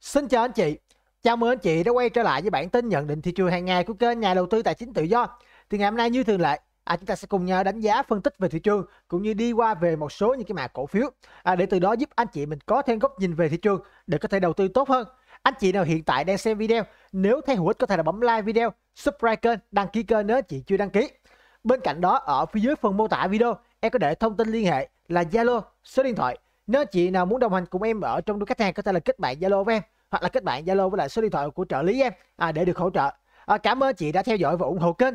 Xin chào anh chị, chào mừng anh chị đã quay trở lại với bản tin nhận định thị trường hàng ngày của kênh nhà đầu tư tài chính tự do. Thì ngày hôm nay như thường lệ, à, chúng ta sẽ cùng nhau đánh giá phân tích về thị trường cũng như đi qua về một số những cái mã cổ phiếu à, để từ đó giúp anh chị mình có thêm góc nhìn về thị trường để có thể đầu tư tốt hơn. Anh chị nào hiện tại đang xem video, nếu thấy hữu ích có thể là bấm like video, subscribe kênh, đăng ký kênh nếu anh chị chưa đăng ký. Bên cạnh đó ở phía dưới phần mô tả video em có để thông tin liên hệ là Zalo, số điện thoại nếu chị nào muốn đồng hành cùng em ở trong đuôi khách hàng có thể là kết bạn Zalo với em hoặc là kết bạn Zalo với lại số điện thoại của trợ lý em à, để được hỗ trợ. À, cảm ơn chị đã theo dõi và ủng hộ kênh.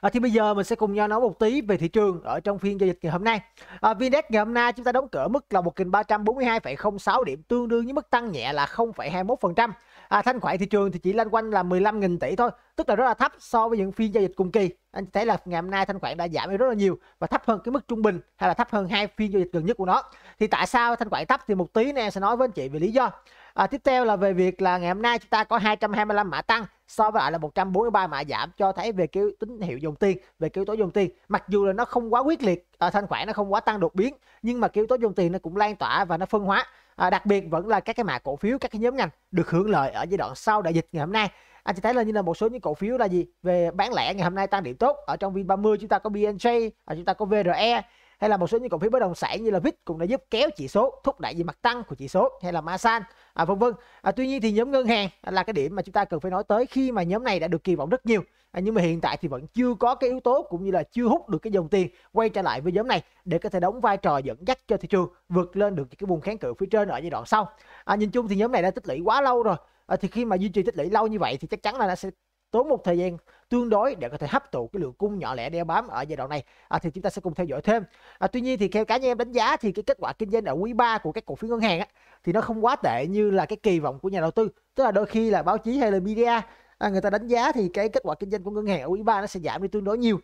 À, thì bây giờ mình sẽ cùng nhau nói một tí về thị trường ở trong phiên giao dịch ngày hôm nay. À, VNDAX ngày hôm nay chúng ta đóng cửa mức là 1.342,06 điểm tương đương với mức tăng nhẹ là 0,21%. À, thanh khoản thị trường thì chỉ loanh quanh là 15.000 tỷ thôi, tức là rất là thấp so với những phiên giao dịch cùng kỳ. Anh thấy là ngày hôm nay thanh khoản đã giảm đi rất là nhiều và thấp hơn cái mức trung bình hay là thấp hơn hai phiên giao dịch gần nhất của nó thì tại sao thanh khoản thấp thì một tí nè sẽ nói với anh chị về lý do à, tiếp theo là về việc là ngày hôm nay chúng ta có 225 mã tăng so với lại là 143 mã giảm cho thấy về cái tín hiệu dòng tiền về cái yếu tố dòng tiền mặc dù là nó không quá quyết liệt à, thanh khoản nó không quá tăng đột biến nhưng mà cái yếu tố dòng tiền nó cũng lan tỏa và nó phân hóa à, đặc biệt vẫn là các cái mã cổ phiếu các cái nhóm ngành được hưởng lợi ở giai đoạn sau đại dịch ngày hôm nay anh chị thấy là như là một số những cổ phiếu là gì về bán lẻ ngày hôm nay tăng điểm tốt ở trong VN30 chúng ta có BNJ à, chúng ta có VRE hay là một số những cổ phiếu bất động sản như là VIX cũng đã giúp kéo chỉ số thúc đẩy về mặt tăng của chỉ số hay là Masan à, vân vân à, tuy nhiên thì nhóm ngân hàng là cái điểm mà chúng ta cần phải nói tới khi mà nhóm này đã được kỳ vọng rất nhiều à, nhưng mà hiện tại thì vẫn chưa có cái yếu tố cũng như là chưa hút được cái dòng tiền quay trở lại với nhóm này để có thể đóng vai trò dẫn dắt cho thị trường vượt lên được cái vùng kháng cự phía trên ở giai đoạn sau à, nhìn chung thì nhóm này đã tích lũy quá lâu rồi à, thì khi mà duy trì tích lũy lâu như vậy thì chắc chắn là nó sẽ tốn một thời gian tương đối để có thể hấp thụ cái lượng cung nhỏ lẻ đeo bám ở giai đoạn này à, thì chúng ta sẽ cùng theo dõi thêm à, tuy nhiên thì theo cá nhân em đánh giá thì cái kết quả kinh doanh ở quý 3 của các cổ phiếu ngân hàng á, thì nó không quá tệ như là cái kỳ vọng của nhà đầu tư tức là đôi khi là báo chí hay là media à, người ta đánh giá thì cái kết quả kinh doanh của ngân hàng ở quý 3 nó sẽ giảm đi tương đối nhiều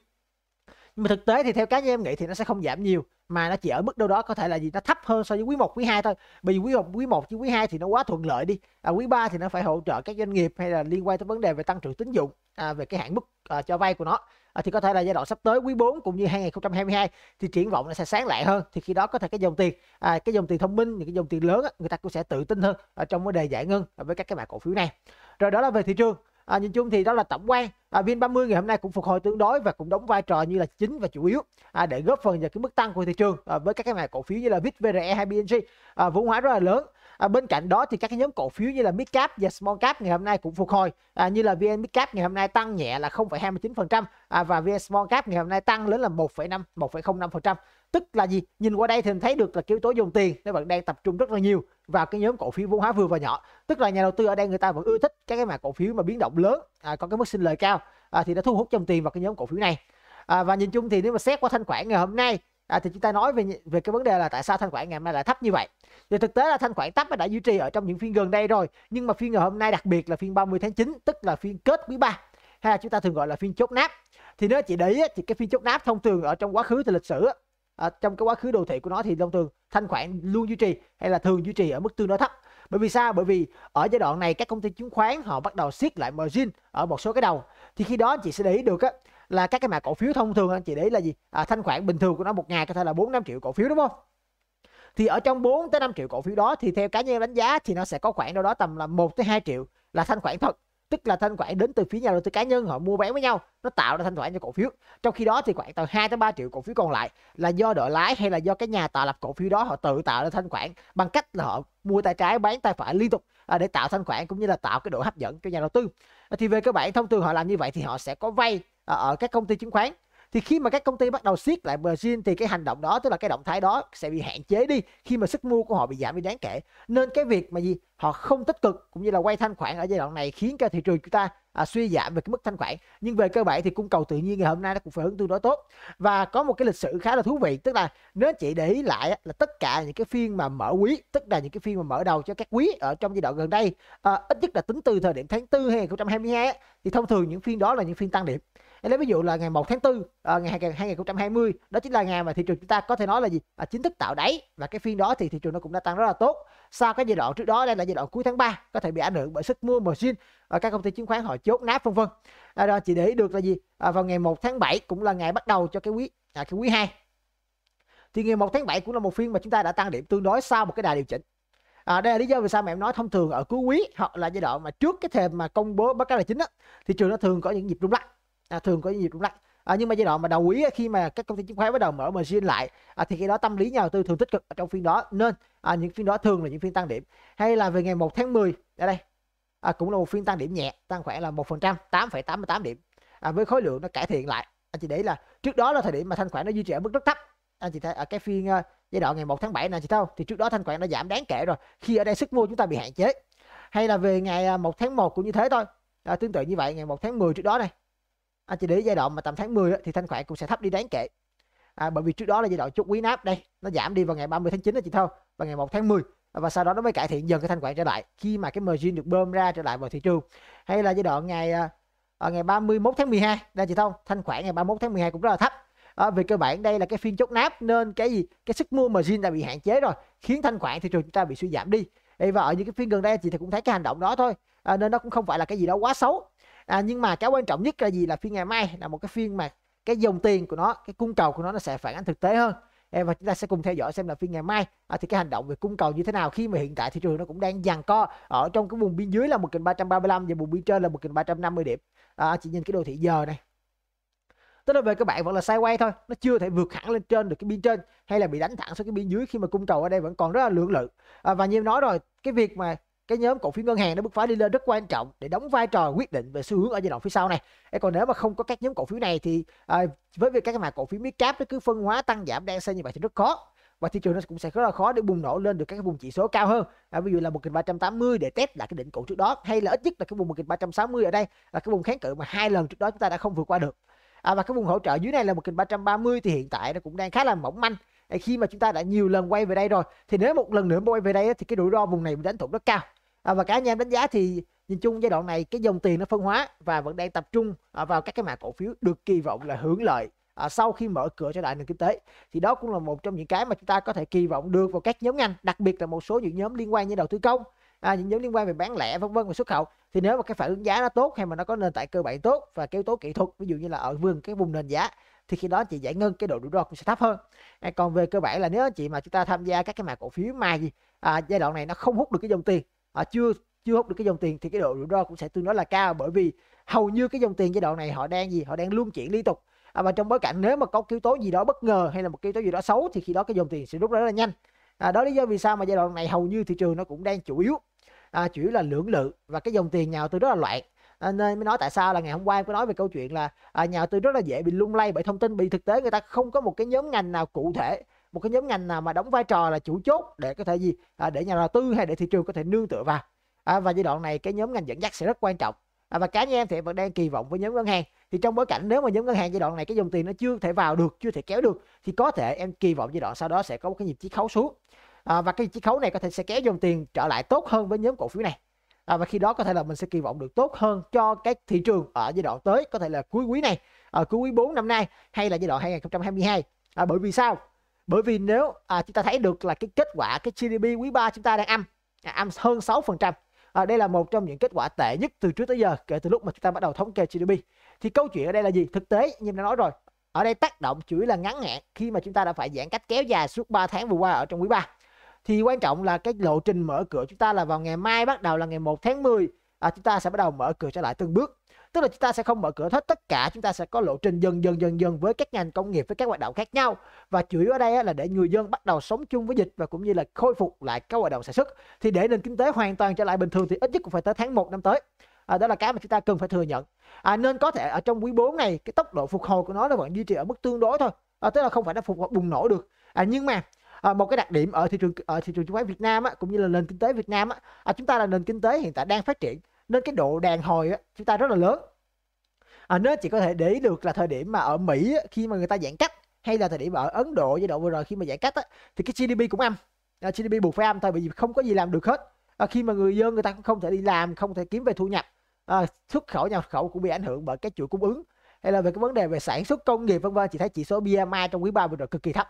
nhưng mà thực tế thì theo cá nhân em nghĩ thì nó sẽ không giảm nhiều mà nó chỉ ở mức đâu đó có thể là gì nó thấp hơn so với quý 1, quý 2 thôi. Bởi vì quý 1, quý 1 chứ quý 2 thì nó quá thuận lợi đi. À, quý 3 thì nó phải hỗ trợ các doanh nghiệp hay là liên quan tới vấn đề về tăng trưởng tín dụng à, về cái hạn mức à, cho vay của nó. À, thì có thể là giai đoạn sắp tới quý 4 cũng như 2022 thì triển vọng nó sẽ sáng lại hơn thì khi đó có thể cái dòng tiền à, cái dòng tiền thông minh những cái dòng tiền lớn á, người ta cũng sẽ tự tin hơn ở trong vấn đề giải ngân với các cái mã cổ phiếu này. Rồi đó là về thị trường à, nhìn chung thì đó là tổng quan à, VN30 ngày hôm nay cũng phục hồi tương đối và cũng đóng vai trò như là chính và chủ yếu à, để góp phần vào cái mức tăng của thị trường à, với các cái mã cổ phiếu như là VIT, VRE hay BNG à, vốn hóa rất là lớn à, bên cạnh đó thì các cái nhóm cổ phiếu như là mid cap và small cap ngày hôm nay cũng phục hồi à, như là vn mid cap ngày hôm nay tăng nhẹ là 0,29% à, và vn small cap ngày hôm nay tăng lên là 1,5 1,05% tức là gì nhìn qua đây thì mình thấy được là yếu tố dùng tiền nó vẫn đang tập trung rất là nhiều vào cái nhóm cổ phiếu vốn hóa vừa và nhỏ tức là nhà đầu tư ở đây người ta vẫn ưa thích các cái mã cổ phiếu mà biến động lớn à, có cái mức sinh lời cao à, thì đã thu hút dòng tiền vào cái nhóm cổ phiếu này à, và nhìn chung thì nếu mà xét qua thanh khoản ngày hôm nay à, thì chúng ta nói về về cái vấn đề là tại sao thanh khoản ngày hôm nay lại thấp như vậy thì thực tế là thanh khoản thấp đã duy trì ở trong những phiên gần đây rồi nhưng mà phiên ngày hôm nay đặc biệt là phiên 30 tháng 9 tức là phiên kết quý 3 hay là chúng ta thường gọi là phiên chốt nát thì nếu chị để ý thì cái phiên chốt nát thông thường ở trong quá khứ thì lịch sử ở à, trong cái quá khứ đồ thị của nó thì thông thường thanh khoản luôn duy trì hay là thường duy trì ở mức tương đối thấp bởi vì sao bởi vì ở giai đoạn này các công ty chứng khoán họ bắt đầu siết lại margin ở một số cái đầu thì khi đó chị sẽ để ý được á là các cái mã cổ phiếu thông thường anh chị đấy là gì à, thanh khoản bình thường của nó một ngày có thể là 4 năm triệu cổ phiếu đúng không thì ở trong 4 tới 5 triệu cổ phiếu đó thì theo cá nhân đánh giá thì nó sẽ có khoảng đâu đó tầm là 1 tới 2 triệu là thanh khoản thật tức là thanh khoản đến từ phía nhà đầu tư cá nhân họ mua bán với nhau nó tạo ra thanh khoản cho cổ phiếu trong khi đó thì khoảng từ 2 tới 3 triệu cổ phiếu còn lại là do đội lái hay là do cái nhà tạo lập cổ phiếu đó họ tự tạo ra thanh khoản bằng cách là họ mua tay trái bán tay phải liên tục à, để tạo thanh khoản cũng như là tạo cái độ hấp dẫn cho nhà đầu tư thì về cơ bản thông thường họ làm như vậy thì họ sẽ có vay ở ờ, ờ, các công ty chứng khoán thì khi mà các công ty bắt đầu siết lại margin thì cái hành động đó tức là cái động thái đó sẽ bị hạn chế đi khi mà sức mua của họ bị giảm đi đáng kể nên cái việc mà gì họ không tích cực cũng như là quay thanh khoản ở giai đoạn này khiến cho thị trường chúng ta à, suy giảm về cái mức thanh khoản nhưng về cơ bản thì cung cầu tự nhiên ngày hôm nay nó cũng phải hướng tương đối tốt và có một cái lịch sử khá là thú vị tức là nếu chị để ý lại là tất cả những cái phiên mà mở quý tức là những cái phiên mà mở đầu cho các quý ở trong giai đoạn gần đây à, ít nhất là tính từ thời điểm tháng 4 2022 thì thông thường những phiên đó là những phiên tăng điểm em lấy ví dụ là ngày 1 tháng 4 à, ờ, ngày 2020 đó chính là ngày mà thị trường chúng ta có thể nói là gì à, chính thức tạo đáy và cái phiên đó thì thị trường nó cũng đã tăng rất là tốt sau cái giai đoạn trước đó đây là giai đoạn cuối tháng 3 có thể bị ảnh hưởng bởi sức mua margin và các công ty chứng khoán họ chốt nát vân vân à, rồi chị để ý được là gì à, vào ngày 1 tháng 7 cũng là ngày bắt đầu cho cái quý à, cái quý 2 thì ngày 1 tháng 7 cũng là một phiên mà chúng ta đã tăng điểm tương đối sau một cái đà điều chỉnh à, đây là lý do vì sao mà em nói thông thường ở cuối quý hoặc là giai đoạn mà trước cái thềm mà công bố báo cáo tài chính á thị trường nó thường có những nhịp rung lắc à, thường có nhiều rung lắc à, nhưng mà giai đoạn mà đầu quý khi mà các công ty chứng khoán bắt đầu mở margin lại à, thì khi đó tâm lý nhà đầu tư thường tích cực ở trong phiên đó nên à, những phiên đó thường là những phiên tăng điểm hay là về ngày 1 tháng 10 ở đây à, cũng là một phiên tăng điểm nhẹ tăng khoảng là một phần trăm tám tám mươi tám điểm à, với khối lượng nó cải thiện lại anh à, chị để là trước đó là thời điểm mà thanh khoản nó duy trì ở mức rất thấp anh à, chị thấy ở cái phiên uh, giai đoạn ngày 1 tháng 7 này chị thấy không thì trước đó thanh khoản đã giảm đáng kể rồi khi ở đây sức mua chúng ta bị hạn chế hay là về ngày 1 tháng 1 cũng như thế thôi à, tương tự như vậy ngày 1 tháng 10 trước đó này anh à, chị để giai đoạn mà tầm tháng 10 thì thanh khoản cũng sẽ thấp đi đáng kể à, bởi vì trước đó là giai đoạn chốt quý náp đây nó giảm đi vào ngày 30 tháng 9 đó chị Thơ và ngày 1 tháng 10 à, và sau đó nó mới cải thiện dần cái thanh khoản trở lại khi mà cái margin được bơm ra trở lại vào thị trường hay là giai đoạn ngày à, à ngày 31 tháng 12 đây chị Thông thanh khoản ngày 31 tháng 12 cũng rất là thấp à, về cơ bản đây là cái phiên chốt náp nên cái gì cái sức mua margin đã bị hạn chế rồi khiến thanh khoản thị trường chúng ta bị suy giảm đi và ở những cái phiên gần đây chị thì cũng thấy cái hành động đó thôi à, nên nó cũng không phải là cái gì đó quá xấu à, nhưng mà cái quan trọng nhất là gì là phiên ngày mai là một cái phiên mà cái dòng tiền của nó cái cung cầu của nó nó sẽ phản ánh thực tế hơn Em và chúng ta sẽ cùng theo dõi xem là phiên ngày mai à, thì cái hành động về cung cầu như thế nào khi mà hiện tại thị trường nó cũng đang giằng co ở trong cái vùng biên dưới là một 1335 và vùng biên trên là một 1350 điểm à, chị nhìn cái đồ thị giờ này tức là về các bạn vẫn là sideways thôi nó chưa thể vượt hẳn lên trên được cái biên trên hay là bị đánh thẳng xuống cái biên dưới khi mà cung cầu ở đây vẫn còn rất là lưỡng lự à, và như em nói rồi cái việc mà cái nhóm cổ phiếu ngân hàng nó bứt phá đi lên rất quan trọng để đóng vai trò quyết định về xu hướng ở giai đoạn phía sau này còn nếu mà không có các nhóm cổ phiếu này thì à, với việc các mà cổ phiếu mid cap nó cứ phân hóa tăng giảm đang xe như vậy thì rất khó và thị trường nó cũng sẽ rất là khó để bùng nổ lên được các vùng chỉ số cao hơn à, ví dụ là một 1380 để test lại cái đỉnh cũ trước đó hay là ít nhất là cái vùng một 1360 ở đây là cái vùng kháng cự mà hai lần trước đó chúng ta đã không vượt qua được à, và cái vùng hỗ trợ dưới này là một 1330 thì hiện tại nó cũng đang khá là mỏng manh khi mà chúng ta đã nhiều lần quay về đây rồi thì nếu một lần nữa quay về đây thì cái rủi ro vùng này bị đánh thủng rất cao à, và cá nhân em đánh giá thì nhìn chung giai đoạn này cái dòng tiền nó phân hóa và vẫn đang tập trung à, vào các cái mã cổ phiếu được kỳ vọng là hưởng lợi à, sau khi mở cửa trở lại nền kinh tế thì đó cũng là một trong những cái mà chúng ta có thể kỳ vọng được vào các nhóm ngành đặc biệt là một số những nhóm liên quan như đầu tư công à, những nhóm liên quan về bán lẻ vân vân và xuất khẩu thì nếu mà cái phản ứng giá nó tốt hay mà nó có nền tảng cơ bản tốt và cái yếu tố kỹ thuật ví dụ như là ở vùng cái vùng nền giá thì khi đó chị giải ngân cái độ rủi ro cũng sẽ thấp hơn à, còn về cơ bản là nếu chị mà chúng ta tham gia các cái mã cổ phiếu mà gì à, giai đoạn này nó không hút được cái dòng tiền họ ờ, chưa chưa hút được cái dòng tiền thì cái độ rủi ro cũng sẽ tương đối là cao bởi vì hầu như cái dòng tiền giai đoạn này họ đang gì họ đang luân chuyển liên tục à, và trong bối cảnh nếu mà có yếu tố gì đó bất ngờ hay là một yếu tố gì đó xấu thì khi đó cái dòng tiền sẽ rút rất là nhanh à, đó lý do vì sao mà giai đoạn này hầu như thị trường nó cũng đang chủ yếu à, chủ yếu là lưỡng lự và cái dòng tiền nhà đầu tư rất là loạn à, nên mới nói tại sao là ngày hôm qua em có nói về câu chuyện là à, nhà đầu tư rất là dễ bị lung lay bởi thông tin bị thực tế người ta không có một cái nhóm ngành nào cụ thể một cái nhóm ngành nào mà đóng vai trò là chủ chốt để có thể gì à, để nhà đầu tư hay để thị trường có thể nương tựa vào à, và giai đoạn này cái nhóm ngành dẫn dắt sẽ rất quan trọng à, và cá nhân em thì vẫn đang kỳ vọng với nhóm ngân hàng thì trong bối cảnh nếu mà nhóm ngân hàng giai đoạn này cái dòng tiền nó chưa thể vào được chưa thể kéo được thì có thể em kỳ vọng giai đoạn sau đó sẽ có một cái nhịp chiết khấu xuống à, và cái chiết khấu này có thể sẽ kéo dòng tiền trở lại tốt hơn với nhóm cổ phiếu này à, và khi đó có thể là mình sẽ kỳ vọng được tốt hơn cho các thị trường ở giai đoạn tới có thể là cuối quý này ở à, cuối quý 4 năm nay hay là giai đoạn 2022 à, bởi vì sao bởi vì nếu à, chúng ta thấy được là cái kết quả cái GDP quý 3 chúng ta đang âm à, âm hơn 6% à, đây là một trong những kết quả tệ nhất từ trước tới giờ kể từ lúc mà chúng ta bắt đầu thống kê GDP thì câu chuyện ở đây là gì thực tế như đã nói rồi ở đây tác động chủ yếu là ngắn hạn khi mà chúng ta đã phải giãn cách kéo dài suốt 3 tháng vừa qua ở trong quý 3 thì quan trọng là cái lộ trình mở cửa chúng ta là vào ngày mai bắt đầu là ngày 1 tháng 10 à, chúng ta sẽ bắt đầu mở cửa trở lại từng bước tức là chúng ta sẽ không mở cửa hết tất cả chúng ta sẽ có lộ trình dần dần dần dần với các ngành công nghiệp với các hoạt động khác nhau và chủ yếu ở đây là để người dân bắt đầu sống chung với dịch và cũng như là khôi phục lại các hoạt động sản xuất thì để nền kinh tế hoàn toàn trở lại bình thường thì ít nhất cũng phải tới tháng 1 năm tới à, đó là cái mà chúng ta cần phải thừa nhận à, nên có thể ở trong quý 4 này cái tốc độ phục hồi của nó nó vẫn duy trì ở mức tương đối thôi à, tức là không phải nó phục hồi bùng nổ được à, nhưng mà à, một cái đặc điểm ở thị trường ở thị trường chứng khoán Việt Nam á, cũng như là nền kinh tế Việt Nam á, à, chúng ta là nền kinh tế hiện tại đang phát triển nên cái độ đàn hồi á, chúng ta rất là lớn à, nó chỉ có thể để ý được là thời điểm mà ở Mỹ á, khi mà người ta giãn cách hay là thời điểm ở Ấn Độ giai đoạn vừa rồi khi mà giãn cách á, thì cái GDP cũng âm à, GDP buộc phải âm thôi bởi vì không có gì làm được hết à, khi mà người dân người ta cũng không thể đi làm không thể kiếm về thu nhập à, xuất khẩu nhập khẩu cũng bị ảnh hưởng bởi cái chuỗi cung ứng hay là về cái vấn đề về sản xuất công nghiệp vân vân Chỉ thấy chỉ số BMI trong quý 3 vừa rồi cực kỳ thấp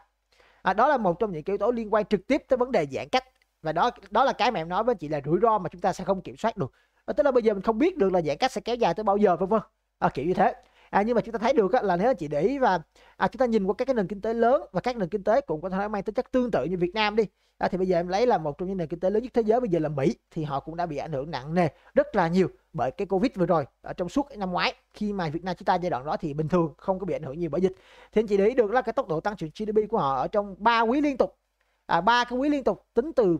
à, đó là một trong những yếu tố liên quan trực tiếp tới vấn đề giãn cách và đó đó là cái mà em nói với chị là rủi ro mà chúng ta sẽ không kiểm soát được à, tức là bây giờ mình không biết được là giãn cách sẽ kéo dài tới bao giờ vân vân à, kiểu như thế à, nhưng mà chúng ta thấy được á, là nếu chị để ý và à, chúng ta nhìn qua các cái nền kinh tế lớn và các nền kinh tế cũng có thể mang tính chất tương tự như Việt Nam đi à, thì bây giờ em lấy là một trong những nền kinh tế lớn nhất thế giới bây giờ là Mỹ thì họ cũng đã bị ảnh hưởng nặng nề rất là nhiều bởi cái Covid vừa rồi ở trong suốt năm ngoái khi mà Việt Nam chúng ta giai đoạn đó thì bình thường không có bị ảnh hưởng nhiều bởi dịch thì anh chị để ý được là cái tốc độ tăng trưởng GDP của họ ở trong ba quý liên tục à, ba cái quý liên tục tính từ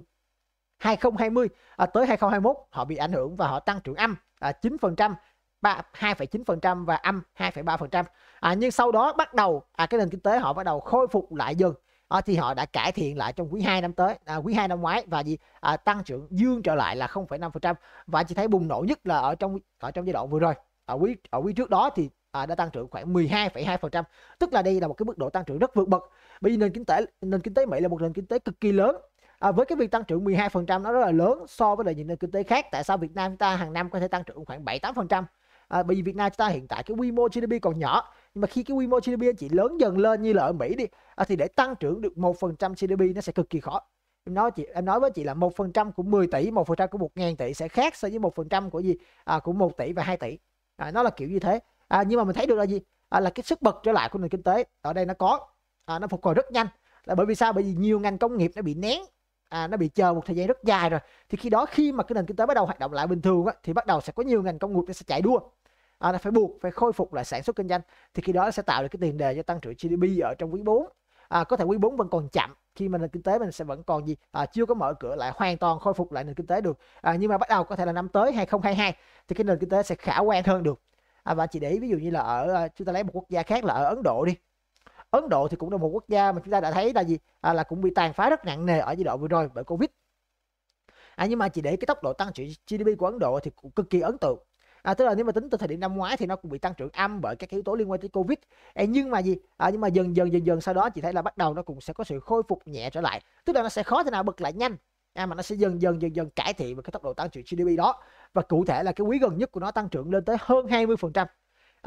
2020 à, tới 2021 họ bị ảnh hưởng và họ tăng trưởng âm à, 9% 2,9% và âm 2,3%. À, nhưng sau đó bắt đầu à, cái nền kinh tế họ bắt đầu khôi phục lại dần. À, thì họ đã cải thiện lại trong quý 2 năm tới, à, quý 2 năm ngoái và gì à, tăng trưởng dương trở lại là 0,5% và chỉ thấy bùng nổ nhất là ở trong ở trong giai đoạn vừa rồi. Ở quý ở quý trước đó thì à, đã tăng trưởng khoảng 12,2%, tức là đây là một cái mức độ tăng trưởng rất vượt bậc. Bởi vì nền kinh tế nền kinh tế Mỹ là một nền kinh tế cực kỳ lớn à, với cái việc tăng trưởng 12% nó rất là lớn so với lại những nền kinh tế khác tại sao Việt Nam chúng ta hàng năm có thể tăng trưởng khoảng 7 8% à, bởi vì Việt Nam chúng ta hiện tại cái quy mô GDP còn nhỏ nhưng mà khi cái quy mô GDP chỉ lớn dần lên như là ở Mỹ đi à, thì để tăng trưởng được 1% GDP nó sẽ cực kỳ khó em nói chị em nói với chị là một phần trăm của 10 tỷ một phần trăm của một ngàn tỷ sẽ khác so với một phần trăm của gì à, của một tỷ và 2 tỷ à, nó là kiểu như thế à, nhưng mà mình thấy được là gì à, là cái sức bật trở lại của nền kinh tế ở đây nó có à, nó phục hồi rất nhanh là bởi vì sao bởi vì nhiều ngành công nghiệp nó bị nén à, nó bị chờ một thời gian rất dài rồi thì khi đó khi mà cái nền kinh tế bắt đầu hoạt động lại bình thường á, thì bắt đầu sẽ có nhiều ngành công nghiệp nó sẽ chạy đua à, nó phải buộc phải khôi phục lại sản xuất kinh doanh thì khi đó nó sẽ tạo được cái tiền đề cho tăng trưởng GDP ở trong quý 4 à, có thể quý 4 vẫn còn chậm khi mà nền kinh tế mình sẽ vẫn còn gì à, chưa có mở cửa lại hoàn toàn khôi phục lại nền kinh tế được à, nhưng mà bắt đầu có thể là năm tới 2022 thì cái nền kinh tế sẽ khả quan hơn được à, và chỉ để ý ví dụ như là ở à, chúng ta lấy một quốc gia khác là ở Ấn Độ đi Ấn Độ thì cũng là một quốc gia mà chúng ta đã thấy là gì à, là cũng bị tàn phá rất nặng nề ở giai đoạn vừa rồi bởi Covid à, nhưng mà chỉ để cái tốc độ tăng trưởng GDP của Ấn Độ thì cũng cực kỳ ấn tượng à, tức là nếu mà tính từ thời điểm năm ngoái thì nó cũng bị tăng trưởng âm bởi các yếu tố liên quan tới covid à, nhưng mà gì à, nhưng mà dần dần dần dần sau đó chị thấy là bắt đầu nó cũng sẽ có sự khôi phục nhẹ trở lại tức là nó sẽ khó thế nào bật lại nhanh à, mà nó sẽ dần dần dần dần cải thiện về cái tốc độ tăng trưởng GDP đó và cụ thể là cái quý gần nhất của nó tăng trưởng lên tới hơn 20%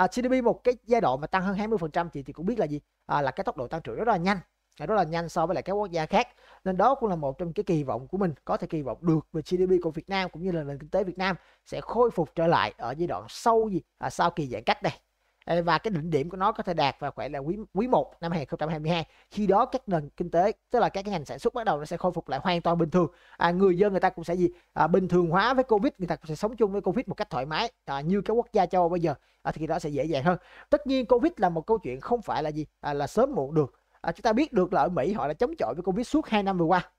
à, GDP một cái giai đoạn mà tăng hơn 20% chị thì cũng biết là gì à, là cái tốc độ tăng trưởng rất là nhanh à, rất là nhanh so với lại các quốc gia khác nên đó cũng là một trong cái kỳ vọng của mình có thể kỳ vọng được về GDP của Việt Nam cũng như là nền kinh tế Việt Nam sẽ khôi phục trở lại ở giai đoạn sau gì à, sau kỳ giãn cách này và cái đỉnh điểm của nó có thể đạt vào khoảng là quý quý 1 năm 2022 khi đó các nền kinh tế tức là các cái ngành sản xuất bắt đầu nó sẽ khôi phục lại hoàn toàn bình thường à, người dân người ta cũng sẽ gì à, bình thường hóa với covid người ta cũng sẽ sống chung với covid một cách thoải mái à, như các quốc gia châu Âu bây giờ à, thì đó sẽ dễ dàng hơn tất nhiên covid là một câu chuyện không phải là gì à, là sớm muộn được à, chúng ta biết được là ở Mỹ họ đã chống chọi với covid suốt 2 năm vừa qua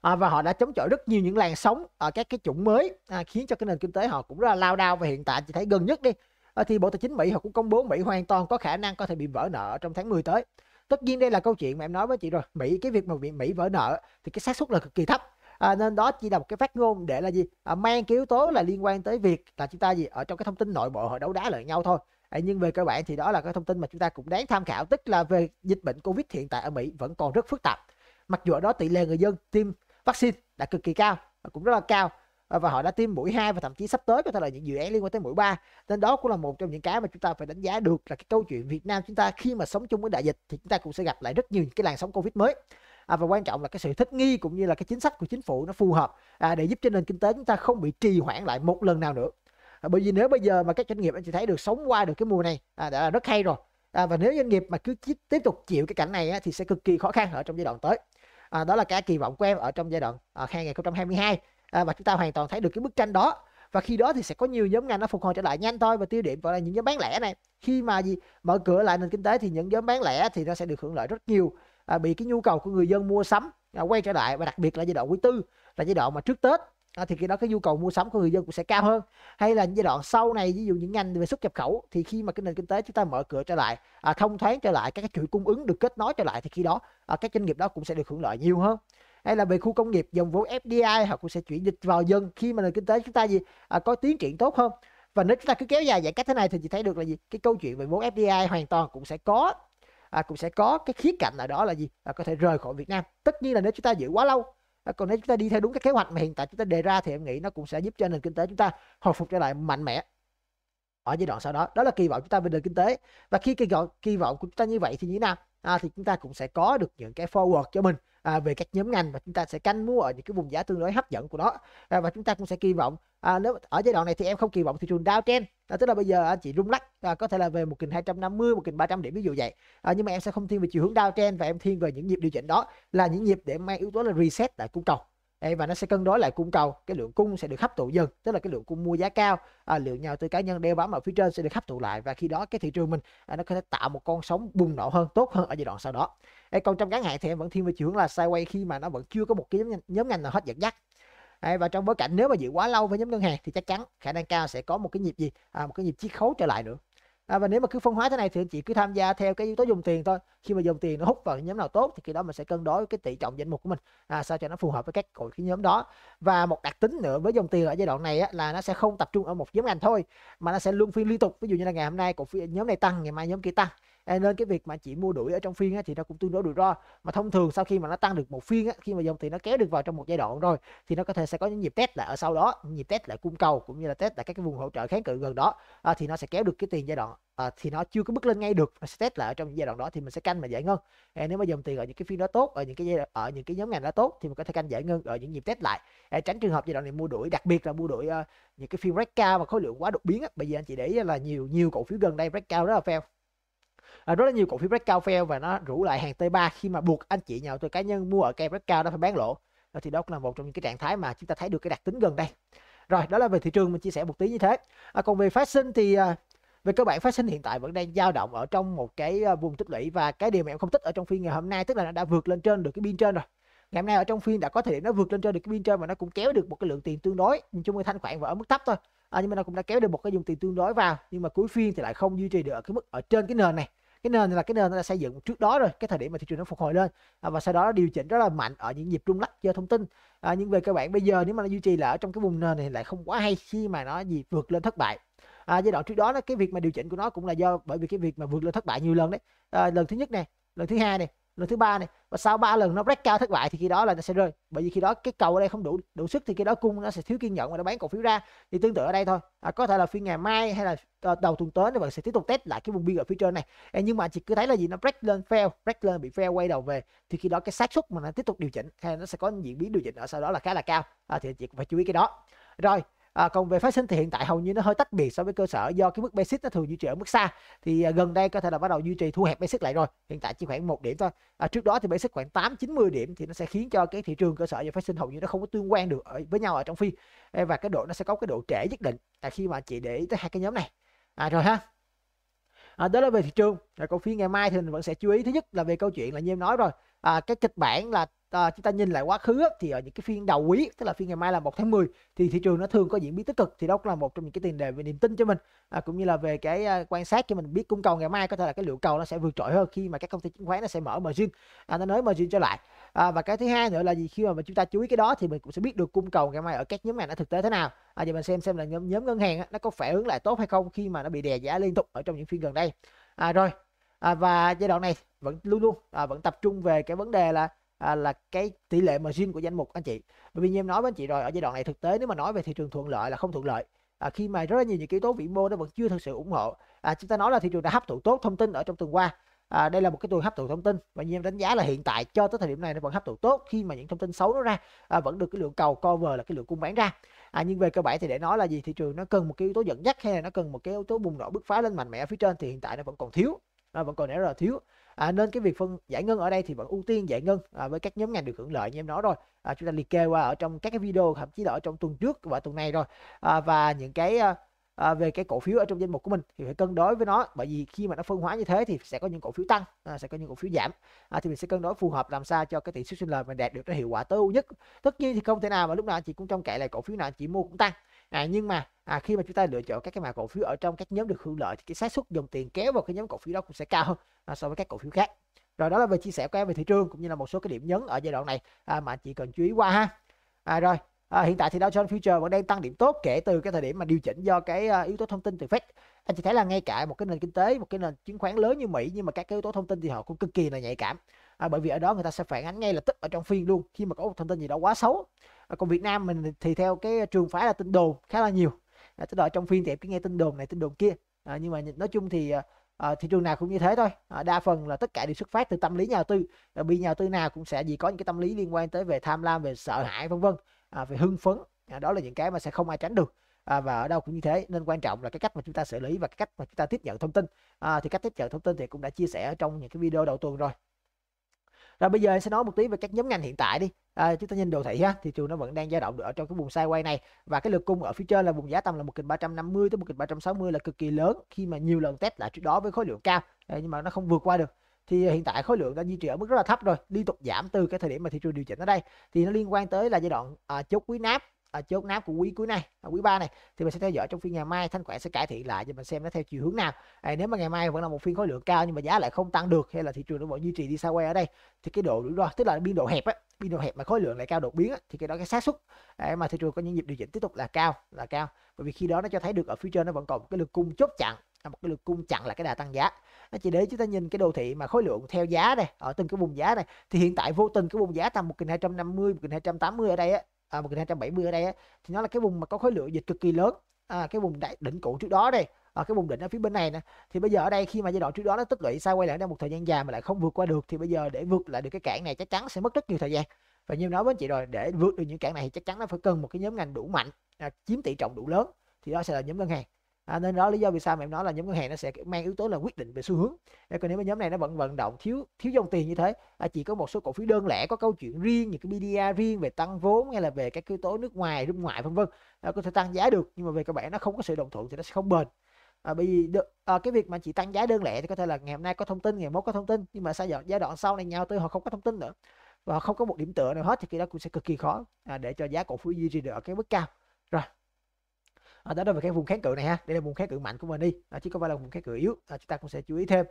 à, và họ đã chống chọi rất nhiều những làn sóng ở à, các cái chủng mới à, khiến cho cái nền kinh tế họ cũng rất là lao đao và hiện tại chỉ thấy gần nhất đi Ờ, thì Bộ Tài chính Mỹ họ cũng công bố Mỹ hoàn toàn có khả năng có thể bị vỡ nợ trong tháng 10 tới. Tất nhiên đây là câu chuyện mà em nói với chị rồi, Mỹ cái việc mà bị Mỹ vỡ nợ thì cái xác suất là cực kỳ thấp. À, nên đó chỉ là một cái phát ngôn để là gì à, mang cái yếu tố là liên quan tới việc là chúng ta gì ở trong cái thông tin nội bộ họ đấu đá lại nhau thôi à, nhưng về cơ bản thì đó là cái thông tin mà chúng ta cũng đáng tham khảo tức là về dịch bệnh covid hiện tại ở mỹ vẫn còn rất phức tạp mặc dù ở đó tỷ lệ người dân tiêm vaccine đã cực kỳ cao cũng rất là cao Ờ, và họ đã tiêm mũi hai và thậm chí sắp tới có thể là những dự án liên quan tới mũi ba nên đó cũng là một trong những cái mà chúng ta phải đánh giá được là cái câu chuyện Việt Nam chúng ta khi mà sống chung với đại dịch thì chúng ta cũng sẽ gặp lại rất nhiều những cái làn sóng Covid mới à, và quan trọng là cái sự thích nghi cũng như là cái chính sách của chính phủ nó phù hợp à, để giúp cho nền kinh tế chúng ta không bị trì hoãn lại một lần nào nữa à, bởi vì nếu bây giờ mà các doanh nghiệp anh chị thấy được sống qua được cái mùa này à, đã là rất hay rồi à, và nếu doanh nghiệp mà cứ tiếp tục chịu cái cảnh này á, thì sẽ cực kỳ khó khăn ở trong giai đoạn tới à, đó là cái kỳ vọng của em ở trong giai đoạn à, 2022 à, và chúng ta hoàn toàn thấy được cái bức tranh đó và khi đó thì sẽ có nhiều nhóm ngành nó phục hồi trở lại nhanh thôi và tiêu điểm gọi là những nhóm bán lẻ này khi mà gì mở cửa lại nền kinh tế thì những nhóm bán lẻ thì nó sẽ được hưởng lợi rất nhiều à, bị cái nhu cầu của người dân mua sắm à, quay trở lại và đặc biệt là giai đoạn quý tư là giai đoạn mà trước tết à, thì khi đó cái nhu cầu mua sắm của người dân cũng sẽ cao hơn hay là giai đoạn sau này ví dụ những ngành về xuất nhập khẩu thì khi mà cái nền kinh tế chúng ta mở cửa trở lại à, thông thoáng trở lại các cái chuỗi cung ứng được kết nối trở lại thì khi đó à, các doanh nghiệp đó cũng sẽ được hưởng lợi nhiều hơn hay là về khu công nghiệp dòng vốn FDI họ cũng sẽ chuyển dịch vào dân khi mà nền kinh tế chúng ta gì à, có tiến triển tốt hơn và nếu chúng ta cứ kéo dài giãn cách thế này thì chị thấy được là gì cái câu chuyện về vốn FDI hoàn toàn cũng sẽ có à, cũng sẽ có cái khía cạnh nào đó là gì à, có thể rời khỏi Việt Nam tất nhiên là nếu chúng ta giữ quá lâu à, còn nếu chúng ta đi theo đúng cái kế hoạch mà hiện tại chúng ta đề ra thì em nghĩ nó cũng sẽ giúp cho nền kinh tế chúng ta hồi phục trở lại mạnh mẽ ở giai đoạn sau đó đó là kỳ vọng chúng ta về nền kinh tế và khi kỳ vọng kỳ vọng của chúng ta như vậy thì như thế nào à, thì chúng ta cũng sẽ có được những cái forward cho mình à, về các nhóm ngành và chúng ta sẽ canh mua ở những cái vùng giá tương đối hấp dẫn của nó à, và chúng ta cũng sẽ kỳ vọng à, nếu ở giai đoạn này thì em không kỳ vọng thị trường downtrend à, tức là bây giờ anh chị rung lắc à, có thể là về một kình 250 một kình 300 điểm ví dụ vậy à, nhưng mà em sẽ không thiên về chiều hướng downtrend và em thiên về những nhịp điều chỉnh đó là những nhịp để mang yếu tố là reset lại cung cầu và nó sẽ cân đối lại cung cầu cái lượng cung sẽ được hấp thụ dần tức là cái lượng cung mua giá cao à, lượng nhà tư cá nhân đeo bám ở phía trên sẽ được hấp thụ lại và khi đó cái thị trường mình à, nó có thể tạo một con sóng bùng nổ hơn tốt hơn ở giai đoạn sau đó Đấy, còn trong ngắn hạn thì em vẫn thiên về chiều hướng là sideways khi mà nó vẫn chưa có một cái nhóm nhóm ngành nào hết dẫn dắt Đấy, và trong bối cảnh nếu mà giữ quá lâu với nhóm ngân hàng thì chắc chắn khả năng cao sẽ có một cái nhịp gì à, một cái nhịp chiết khấu trở lại nữa à, và nếu mà cứ phân hóa thế này thì anh chị cứ tham gia theo cái yếu tố dùng tiền thôi khi mà dùng tiền nó hút vào nhóm nào tốt thì khi đó mình sẽ cân đối cái tỷ trọng danh mục của mình à, sao cho nó phù hợp với các cổ phiếu nhóm đó và một đặc tính nữa với dòng tiền ở giai đoạn này á, là nó sẽ không tập trung ở một nhóm ngành thôi mà nó sẽ luân phiên liên tục ví dụ như là ngày hôm nay cổ phiếu nhóm này tăng ngày mai nhóm kia tăng à, nên cái việc mà chị mua đuổi ở trong phiên á, thì nó cũng tương đối rủi ro mà thông thường sau khi mà nó tăng được một phiên á, khi mà dòng tiền nó kéo được vào trong một giai đoạn rồi thì nó có thể sẽ có những nhịp test lại ở sau đó nhịp test lại cung cầu cũng như là test lại các cái vùng hỗ trợ kháng cự gần đó à, thì nó sẽ kéo được cái tiền giai đoạn à, thì nó chưa có bước lên ngay được nó sẽ test lại ở trong những giai đoạn đó thì mình sẽ canh mà giải ngân à, nếu mà dòng tiền ở những cái phiên đó tốt ở những cái giai ở những cái nhóm ngành đó tốt thì mình có thể canh giải ngân ở những nhịp test lại à, tránh trường hợp giai đoạn này mua đuổi đặc biệt là mua đuổi uh, à, những cái phiên break cao mà khối lượng quá đột biến á. bởi vì anh chị để là nhiều nhiều cổ phiếu gần đây break cao rất là fail à, rất là nhiều cổ phiếu break breakout fail và nó rủ lại hàng T3 khi mà buộc anh chị nhà đầu tư cá nhân mua ở cây break breakout đó phải bán lỗ à, thì đó cũng là một trong những cái trạng thái mà chúng ta thấy được cái đặc tính gần đây rồi đó là về thị trường mình chia sẻ một tí như thế à, còn về phát sinh thì à, về cơ bản phát sinh hiện tại vẫn đang dao động ở trong một cái à, vùng tích lũy và cái điều mà em không thích ở trong phiên ngày hôm nay tức là nó đã vượt lên trên được cái biên trên rồi ngày hôm nay ở trong phiên đã có thể nó vượt lên trên được cái biên trên và nó cũng kéo được một cái lượng tiền tương đối nhưng chung thanh khoản và ở mức thấp thôi à, nhưng mà nó cũng đã kéo được một cái dùng tiền tương đối vào nhưng mà cuối phiên thì lại không duy trì được ở cái mức ở trên cái nền này cái nền là cái nền nó đã xây dựng trước đó rồi cái thời điểm mà thị trường nó phục hồi lên à, và sau đó điều chỉnh rất là mạnh ở những nhịp rung lắc do thông tin à, nhưng về cơ bản bây giờ nếu mà nó duy trì là ở trong cái vùng nền này lại không quá hay khi mà nó gì vượt lên thất bại à, giai đoạn trước đó là cái việc mà điều chỉnh của nó cũng là do bởi vì cái việc mà vượt lên thất bại nhiều lần đấy à, lần thứ nhất này lần thứ hai này lần thứ ba này và sau ba lần nó break cao thất bại thì khi đó là nó sẽ rơi bởi vì khi đó cái cầu ở đây không đủ đủ sức thì khi đó cung nó sẽ thiếu kiên nhẫn và nó bán cổ phiếu ra thì tương tự ở đây thôi à, có thể là phiên ngày mai hay là ờ, đầu tuần tới thì bạn sẽ tiếp tục test lại cái vùng biên ở phía trên này nhưng mà chị cứ thấy là gì nó break lên fail break lên bị fail quay đầu về thì khi đó cái xác suất mà nó tiếp tục điều chỉnh hay nó sẽ có diễn biến điều chỉnh ở sau đó là khá là cao à, thì chị cũng phải chú ý cái đó rồi À, còn về phát sinh thì hiện tại hầu như nó hơi tách biệt so với cơ sở do cái mức basic nó thường duy trì ở mức xa thì à, gần đây có thể là bắt đầu duy trì thu hẹp basic lại rồi hiện tại chỉ khoảng một điểm thôi à, trước đó thì basic khoảng 8 90 điểm thì nó sẽ khiến cho cái thị trường cơ sở và phát sinh hầu như nó không có tương quan được ở, với nhau ở trong phi và cái độ nó sẽ có cái độ trễ nhất định tại khi mà chị để ý tới hai cái nhóm này à rồi ha à, đó là về thị trường rồi cổ phiếu ngày mai thì mình vẫn sẽ chú ý thứ nhất là về câu chuyện là như em nói rồi à, cái kịch bản là à, chúng ta nhìn lại quá khứ thì ở những cái phiên đầu quý tức là phiên ngày mai là 1 tháng 10 thì thị trường nó thường có diễn biến tích cực thì đó cũng là một trong những cái tiền đề về niềm tin cho mình à, cũng như là về cái à, quan sát cho mình biết cung cầu ngày mai có thể là cái lượng cầu nó sẽ vượt trội hơn khi mà các công ty chứng khoán nó sẽ mở margin à, nó nói margin trở lại à, và cái thứ hai nữa là gì khi mà chúng ta chú ý cái đó thì mình cũng sẽ biết được cung cầu ngày mai ở các nhóm ngành nó thực tế thế nào à, giờ mình xem xem là nhóm, nhóm ngân hàng nó có phản ứng lại tốt hay không khi mà nó bị đè giá liên tục ở trong những phiên gần đây à, rồi à, và giai đoạn này vẫn luôn luôn à, vẫn tập trung về cái vấn đề là à, là cái tỷ lệ margin của danh mục anh chị bởi vì như em nói với anh chị rồi ở giai đoạn này thực tế nếu mà nói về thị trường thuận lợi là không thuận lợi à, khi mà rất là nhiều những yếu tố vĩ mô nó vẫn chưa thực sự ủng hộ à, chúng ta nói là thị trường đã hấp thụ tốt thông tin ở trong tuần qua à, đây là một cái tuần hấp thụ thông tin và như em đánh giá là hiện tại cho tới thời điểm này nó vẫn hấp thụ tốt khi mà những thông tin xấu nó ra à, vẫn được cái lượng cầu cover là cái lượng cung bán ra à, nhưng về cơ bản thì để nói là gì thị trường nó cần một cái yếu tố dẫn dắt hay là nó cần một cái yếu tố bùng nổ bứt phá lên mạnh mẽ phía trên thì hiện tại nó vẫn còn thiếu à, vẫn còn rất là thiếu à, nên cái việc phân giải ngân ở đây thì vẫn ưu tiên giải ngân à, với các nhóm ngành được hưởng lợi như em nói rồi à, chúng ta liệt kê qua ở trong các cái video thậm chí là ở trong tuần trước và tuần này rồi à, và những cái à, à, về cái cổ phiếu ở trong danh mục của mình thì phải cân đối với nó bởi vì khi mà nó phân hóa như thế thì sẽ có những cổ phiếu tăng à, sẽ có những cổ phiếu giảm à, thì mình sẽ cân đối phù hợp làm sao cho cái tỷ suất sinh lời mình đạt được cái hiệu quả tối ưu nhất tất nhiên thì không thể nào mà lúc nào chị cũng trong kệ là cổ phiếu nào chị mua cũng tăng à, nhưng mà à, khi mà chúng ta lựa chọn các cái mã cổ phiếu ở trong các nhóm được hưởng lợi thì cái xác suất dòng tiền kéo vào cái nhóm cổ phiếu đó cũng sẽ cao hơn à, so với các cổ phiếu khác rồi đó là về chia sẻ của em về thị trường cũng như là một số cái điểm nhấn ở giai đoạn này à, mà chị cần chú ý qua ha à, rồi à, hiện tại thì Dow Jones Future vẫn đang tăng điểm tốt kể từ cái thời điểm mà điều chỉnh do cái uh, yếu tố thông tin từ Fed anh chị thấy là ngay cả một cái nền kinh tế một cái nền chứng khoán lớn như Mỹ nhưng mà các cái yếu tố thông tin thì họ cũng cực kỳ là nhạy cảm à, bởi vì ở đó người ta sẽ phản ánh ngay lập tức ở trong phiên luôn khi mà có một thông tin gì đó quá xấu à, còn Việt Nam mình thì theo cái trường phái là tin đồn khá là nhiều à, tức là trong phiên thì em cứ nghe tin đồn này tin đồn kia à, nhưng mà nói chung thì à, à, thị trường nào cũng như thế thôi à, đa phần là tất cả đều xuất phát từ tâm lý nhà tư à, vì nhà tư nào cũng sẽ gì có những cái tâm lý liên quan tới về tham lam về sợ hãi vân vân à, về hưng phấn à, đó là những cái mà sẽ không ai tránh được à, và ở đâu cũng như thế nên quan trọng là cái cách mà chúng ta xử lý và cái cách mà chúng ta tiếp nhận thông tin à, thì cách tiếp nhận thông tin thì cũng đã chia sẻ trong những cái video đầu tuần rồi rồi bây giờ sẽ nói một tí về các nhóm ngành hiện tại đi. À, chúng ta nhìn đồ thị ha, thị trường nó vẫn đang dao động ở trong cái vùng sideways này và cái lực cung ở phía trên là vùng giá tầm là một kịch 350 tới một kịch 360 là cực kỳ lớn khi mà nhiều lần test lại trước đó với khối lượng cao à, nhưng mà nó không vượt qua được thì hiện tại khối lượng đã duy trì ở mức rất là thấp rồi liên tục giảm từ cái thời điểm mà thị trường điều chỉnh ở đây thì nó liên quan tới là giai đoạn à, chốt quý náp à, chốt náp của quý cuối này à, quý ba này thì mình sẽ theo dõi trong phiên ngày mai thanh khoản sẽ cải thiện lại cho mình xem nó theo chiều hướng nào à, nếu mà ngày mai vẫn là một phiên khối lượng cao nhưng mà giá lại không tăng được hay là thị trường nó vẫn duy trì đi sideways ở đây thì cái độ rủi ro tức là biên độ hẹp á biên độ hẹp mà khối lượng lại cao đột biến á, thì cái đó cái xác suất à, mà thị trường có những nhịp điều chỉnh tiếp tục là cao là cao bởi vì khi đó nó cho thấy được ở phía trên nó vẫn còn một cái lực cung chốt chặn là một cái lực cung chặn là cái đà tăng giá nó chỉ để chúng ta nhìn cái đồ thị mà khối lượng theo giá này ở từng cái vùng giá này thì hiện tại vô tình cái vùng giá tầm 1250 1280 ở đây á, à, 1270 ở đây thì nó là cái vùng mà có khối lượng dịch cực kỳ lớn à, cái vùng đại đỉnh cũ trước đó đây ở à, cái vùng đỉnh ở phía bên này nè thì bây giờ ở đây khi mà giai đoạn trước đó nó tích lũy sao quay lại đang một thời gian dài mà lại không vượt qua được thì bây giờ để vượt lại được cái cản này chắc chắn sẽ mất rất nhiều thời gian và như nói với anh chị rồi để vượt được những cản này thì chắc chắn nó phải cần một cái nhóm ngành đủ mạnh à, chiếm tỷ trọng đủ lớn thì đó sẽ là nhóm ngân hàng à, nên đó lý do vì sao mà em nói là nhóm ngân hàng nó sẽ mang yếu tố là quyết định về xu hướng à, còn nếu mà nhóm này nó vẫn vận động thiếu thiếu dòng tiền như thế à, chỉ có một số cổ phiếu đơn lẻ có câu chuyện riêng những cái media riêng về tăng vốn hay là về các yếu tố nước ngoài nước ngoài vân vân à, có thể tăng giá được nhưng mà về các bạn nó không có sự đồng thuận thì nó sẽ không bền à, bởi vì à, cái việc mà chỉ tăng giá đơn lẻ thì có thể là ngày hôm nay có thông tin ngày mốt có thông tin nhưng mà sao giai đoạn sau này nhau tới họ không có thông tin nữa và không có một điểm tựa nào hết thì cái đó cũng sẽ cực kỳ khó à, để cho giá cổ phiếu duy trì được ở cái mức cao rồi à, đó là về cái vùng kháng cự này ha đây là vùng kháng cự mạnh của mình đi à, chứ không phải là vùng kháng cự yếu à, chúng ta cũng sẽ chú ý thêm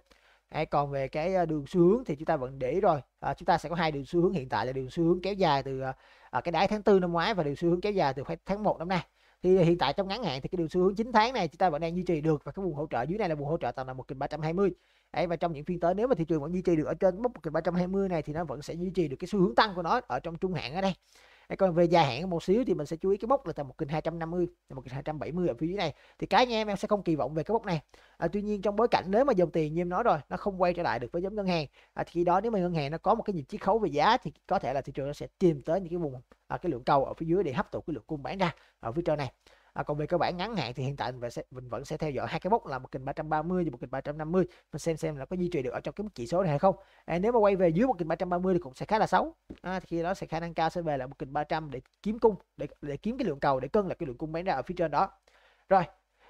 à, còn về cái à, đường xu hướng thì chúng ta vẫn để ý rồi à, chúng ta sẽ có hai đường xu hướng hiện tại là đường xu hướng kéo dài từ à, à cái đáy tháng tư năm ngoái và đường xu hướng kéo dài từ tháng 1 năm nay thì hiện tại trong ngắn hạn thì cái đường xu hướng 9 tháng này chúng ta vẫn đang duy trì được và cái vùng hỗ trợ dưới này là vùng hỗ trợ tầm là một 1320 Đấy, và trong những phiên tới nếu mà thị trường vẫn duy trì được ở trên mức một mốc 1320 này thì nó vẫn sẽ duy trì được cái xu hướng tăng của nó ở trong trung hạn ở đây hay còn về dài hạn một xíu thì mình sẽ chú ý cái mốc là tầm 1250 là 1270 ở phía dưới này thì cá nhân em em sẽ không kỳ vọng về cái mốc này à, tuy nhiên trong bối cảnh nếu mà dòng tiền như em nói rồi nó không quay trở lại được với giống ngân hàng à, thì khi đó nếu mà ngân hàng nó có một cái nhịp chiết khấu về giá thì có thể là thị trường nó sẽ tìm tới những cái vùng à, cái lượng cầu ở phía dưới để hấp thụ cái lượng cung bán ra ở phía trên này à, còn về cơ bản ngắn hạn thì hiện tại mình, sẽ, mình vẫn sẽ theo dõi hai cái mốc là một 330 và một 350 mình xem xem là có duy trì được ở trong cái mức chỉ số này hay không à, nếu mà quay về dưới một 330 thì cũng sẽ khá là xấu à, khi đó sẽ khả năng cao sẽ về lại một 300 để kiếm cung để, để kiếm cái lượng cầu để cân là cái lượng cung bán ra ở phía trên đó rồi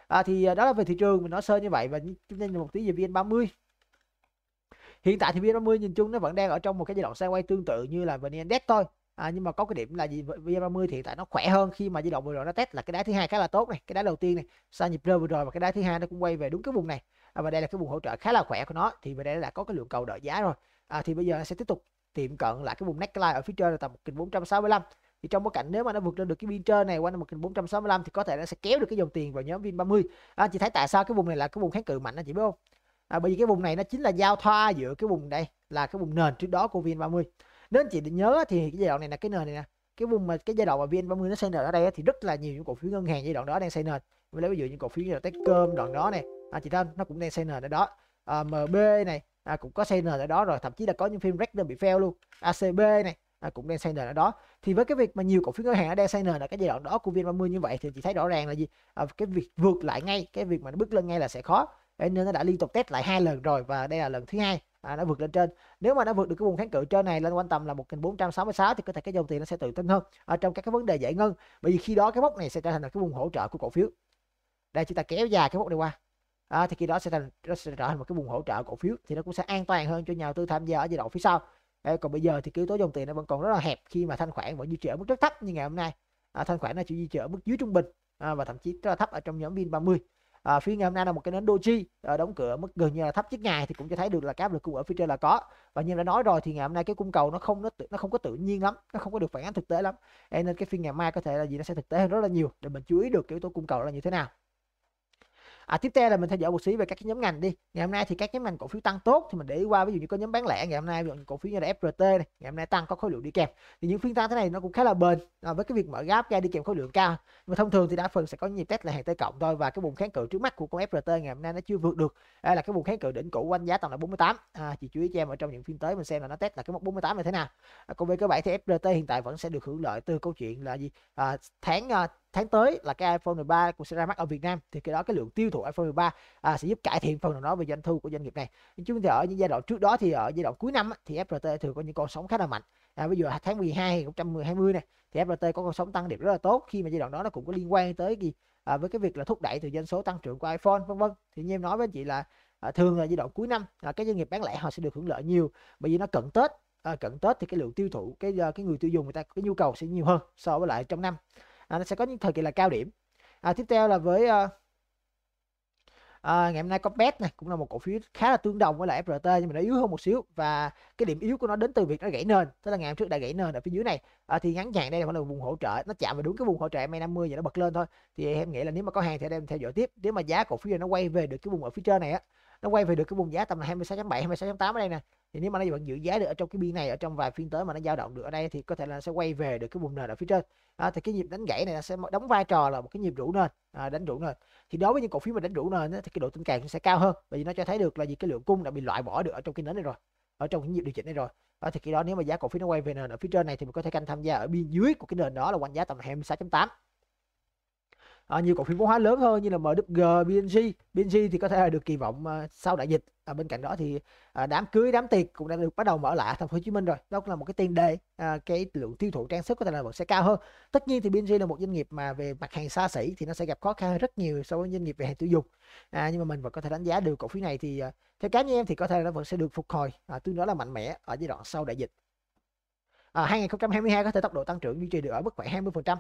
à, thì à, đó là về thị trường mình nói sơ như vậy và chúng ta một tí về VN30 hiện tại thì VN30 nhìn chung nó vẫn đang ở trong một cái giai đoạn sideways tương tự như là VN Index thôi à, nhưng mà có cái điểm là gì VN30 hiện tại nó khỏe hơn khi mà di động vừa rồi nó test là cái đáy thứ hai khá là tốt này cái đáy đầu tiên này sau nhịp rơi vừa rồi và cái đáy thứ hai nó cũng quay về đúng cái vùng này à, và đây là cái vùng hỗ trợ khá là khỏe của nó thì về đây đã có cái lượng cầu đợi giá rồi à, thì bây giờ nó sẽ tiếp tục tiệm cận lại cái vùng neckline ở phía trên là tầm 1465 thì trong bối cảnh nếu mà nó vượt lên được cái biên trên này qua năm 1465 thì có thể nó sẽ kéo được cái dòng tiền vào nhóm vn 30 à, chị thấy tại sao cái vùng này là cái vùng kháng cự mạnh anh chị biết không à, bởi vì cái vùng này nó chính là giao thoa giữa cái vùng đây là cái vùng nền trước đó của vn 30 nên chị nhớ thì cái giai đoạn này là cái nền này nè cái vùng mà cái giai đoạn mà vn30 nó xây nền ở đây thì rất là nhiều những cổ phiếu ngân hàng giai đoạn đó đang xây nền lấy ví dụ những cổ phiếu như là techcom đoạn đó này à, chị thanh nó cũng đang xây nền ở đó à, mb này à, cũng có xây nền ở đó rồi thậm chí là có những phim Rector bị fail luôn acb này à, cũng đang xây nền ở đó thì với cái việc mà nhiều cổ phiếu ngân hàng ở đang xây nền ở cái giai đoạn đó của vn30 như vậy thì chị thấy rõ ràng là gì à, cái việc vượt lại ngay cái việc mà nó bước lên ngay là sẽ khó nên nó đã liên tục test lại hai lần rồi và đây là lần thứ hai à, đã vượt lên trên nếu mà nó vượt được cái vùng kháng cự trên này lên quanh tầm là 1466 thì có thể cái dòng tiền nó sẽ tự tin hơn ở trong các cái vấn đề giải ngân bởi vì khi đó cái mốc này sẽ trở thành là cái vùng hỗ trợ của cổ phiếu đây chúng ta kéo dài cái mốc này qua à, thì khi đó sẽ thành nó sẽ trở thành một cái vùng hỗ trợ cổ phiếu thì nó cũng sẽ an toàn hơn cho nhà đầu tư tham gia ở giai đoạn phía sau à, còn bây giờ thì yếu tố dòng tiền nó vẫn còn rất là hẹp khi mà thanh khoản vẫn duy trì ở mức rất thấp như ngày hôm nay à, thanh khoản nó chỉ duy trì ở mức dưới trung bình à, và thậm chí rất là thấp ở trong nhóm vin 30 à, ờ, phiên ngày hôm nay là một cái nến doji à, đóng cửa mức gần như là thấp nhất ngày thì cũng cho thấy được là cái lực cung ở phía trên là có và như đã nói rồi thì ngày hôm nay cái cung cầu nó không nó nó không có tự nhiên lắm nó không có được phản ánh thực tế lắm nên cái phiên ngày mai có thể là gì nó sẽ thực tế hơn rất là nhiều để mình chú ý được cái yếu tố cung cầu là như thế nào à, tiếp theo là mình theo dõi một xí về các cái nhóm ngành đi ngày hôm nay thì các nhóm ngành cổ phiếu tăng tốt thì mình để ý qua ví dụ như có nhóm bán lẻ ngày hôm nay ví dụ cổ phiếu như là FRT này ngày hôm nay tăng có khối lượng đi kèm thì những phiên tăng thế này nó cũng khá là bền à, với cái việc mở gáp ra đi kèm khối lượng cao nhưng mà thông thường thì đa phần sẽ có nhịp test là hàng T cộng thôi và cái vùng kháng cự trước mắt của con FRT ngày hôm nay nó chưa vượt được đây là cái vùng kháng cự đỉnh cũ quanh giá tầm là 48 à, chị chú ý cho em ở trong những phiên tới mình xem là nó test là cái mốc 48 là thế nào à, còn về cơ bản thì FRT hiện tại vẫn sẽ được hưởng lợi từ câu chuyện là gì à, tháng à, tháng tới là cái iPhone 13 cũng sẽ ra mắt ở Việt Nam thì cái đó cái lượng tiêu thụ iPhone 13 à, sẽ giúp cải thiện phần nào đó về doanh thu của doanh nghiệp này nhưng chúng ta ở những giai đoạn trước đó thì ở giai đoạn cuối năm thì FPT thường có những con sóng khá là mạnh à, ví dụ là tháng 12 2020 này thì FPT có con sóng tăng điểm rất là tốt khi mà giai đoạn đó nó cũng có liên quan tới gì à, với cái việc là thúc đẩy từ doanh số tăng trưởng của iPhone vân vân thì như em nói với anh chị là à, thường là giai đoạn cuối năm là các doanh nghiệp bán lẻ họ sẽ được hưởng lợi nhiều bởi vì nó cận Tết à, cận Tết thì cái lượng tiêu thụ cái à, cái người tiêu dùng người ta cái nhu cầu sẽ nhiều hơn so với lại trong năm à, nó sẽ có những thời kỳ là cao điểm à, tiếp theo là với à, à, ngày hôm nay Bet này cũng là một cổ phiếu khá là tương đồng với lại FRT nhưng mà nó yếu hơn một xíu và cái điểm yếu của nó đến từ việc nó gãy nền tức là ngày hôm trước đã gãy nền ở phía dưới này à, thì ngắn hạn đây là phải là vùng hỗ trợ nó chạm vào đúng cái vùng hỗ trợ MA 50 và nó bật lên thôi thì em nghĩ là nếu mà có hàng thì em theo dõi tiếp nếu mà giá cổ phiếu nó quay về được cái vùng ở phía trên này á nó quay về được cái vùng giá tầm là 26.7 26.8 ở đây nè thì nếu mà nó vẫn giữ giá được ở trong cái biên này ở trong vài phiên tới mà nó dao động được ở đây thì có thể là nó sẽ quay về được cái vùng nền ở phía trên à, thì cái nhịp đánh gãy này nó sẽ đóng vai trò là một cái nhịp rũ nền à, đánh rũ nền thì đối với những cổ phiếu mà đánh rũ nền thì cái độ tin cậy sẽ cao hơn bởi vì nó cho thấy được là gì cái lượng cung đã bị loại bỏ được ở trong cái nến này rồi ở trong cái nhịp điều chỉnh này rồi ở à, thì khi đó nếu mà giá cổ phiếu nó quay về nền ở phía trên này thì mình có thể canh tham gia ở biên dưới của cái nền đó là quanh giá tầm 26.8 à, nhiều cổ phiếu vốn hóa lớn hơn như là MWG, BNG. BNG thì có thể là được kỳ vọng à, sau đại dịch. À, bên cạnh đó thì à, đám cưới, đám tiệc cũng đã được bắt đầu mở lại ở thành phố Hồ Chí Minh rồi. Đó cũng là một cái tiền đề à, cái lượng tiêu thụ trang sức có thể là vẫn sẽ cao hơn. Tất nhiên thì BNG là một doanh nghiệp mà về mặt hàng xa xỉ thì nó sẽ gặp khó khăn rất nhiều so với doanh nghiệp về hàng tiêu dùng. À, nhưng mà mình vẫn có thể đánh giá được cổ phiếu này thì à, theo cá nhân em thì có thể là nó vẫn sẽ được phục hồi à, tương đối là mạnh mẽ ở giai đoạn sau đại dịch. À, 2022 có thể tốc độ tăng trưởng duy trì được ở mức khoảng 20%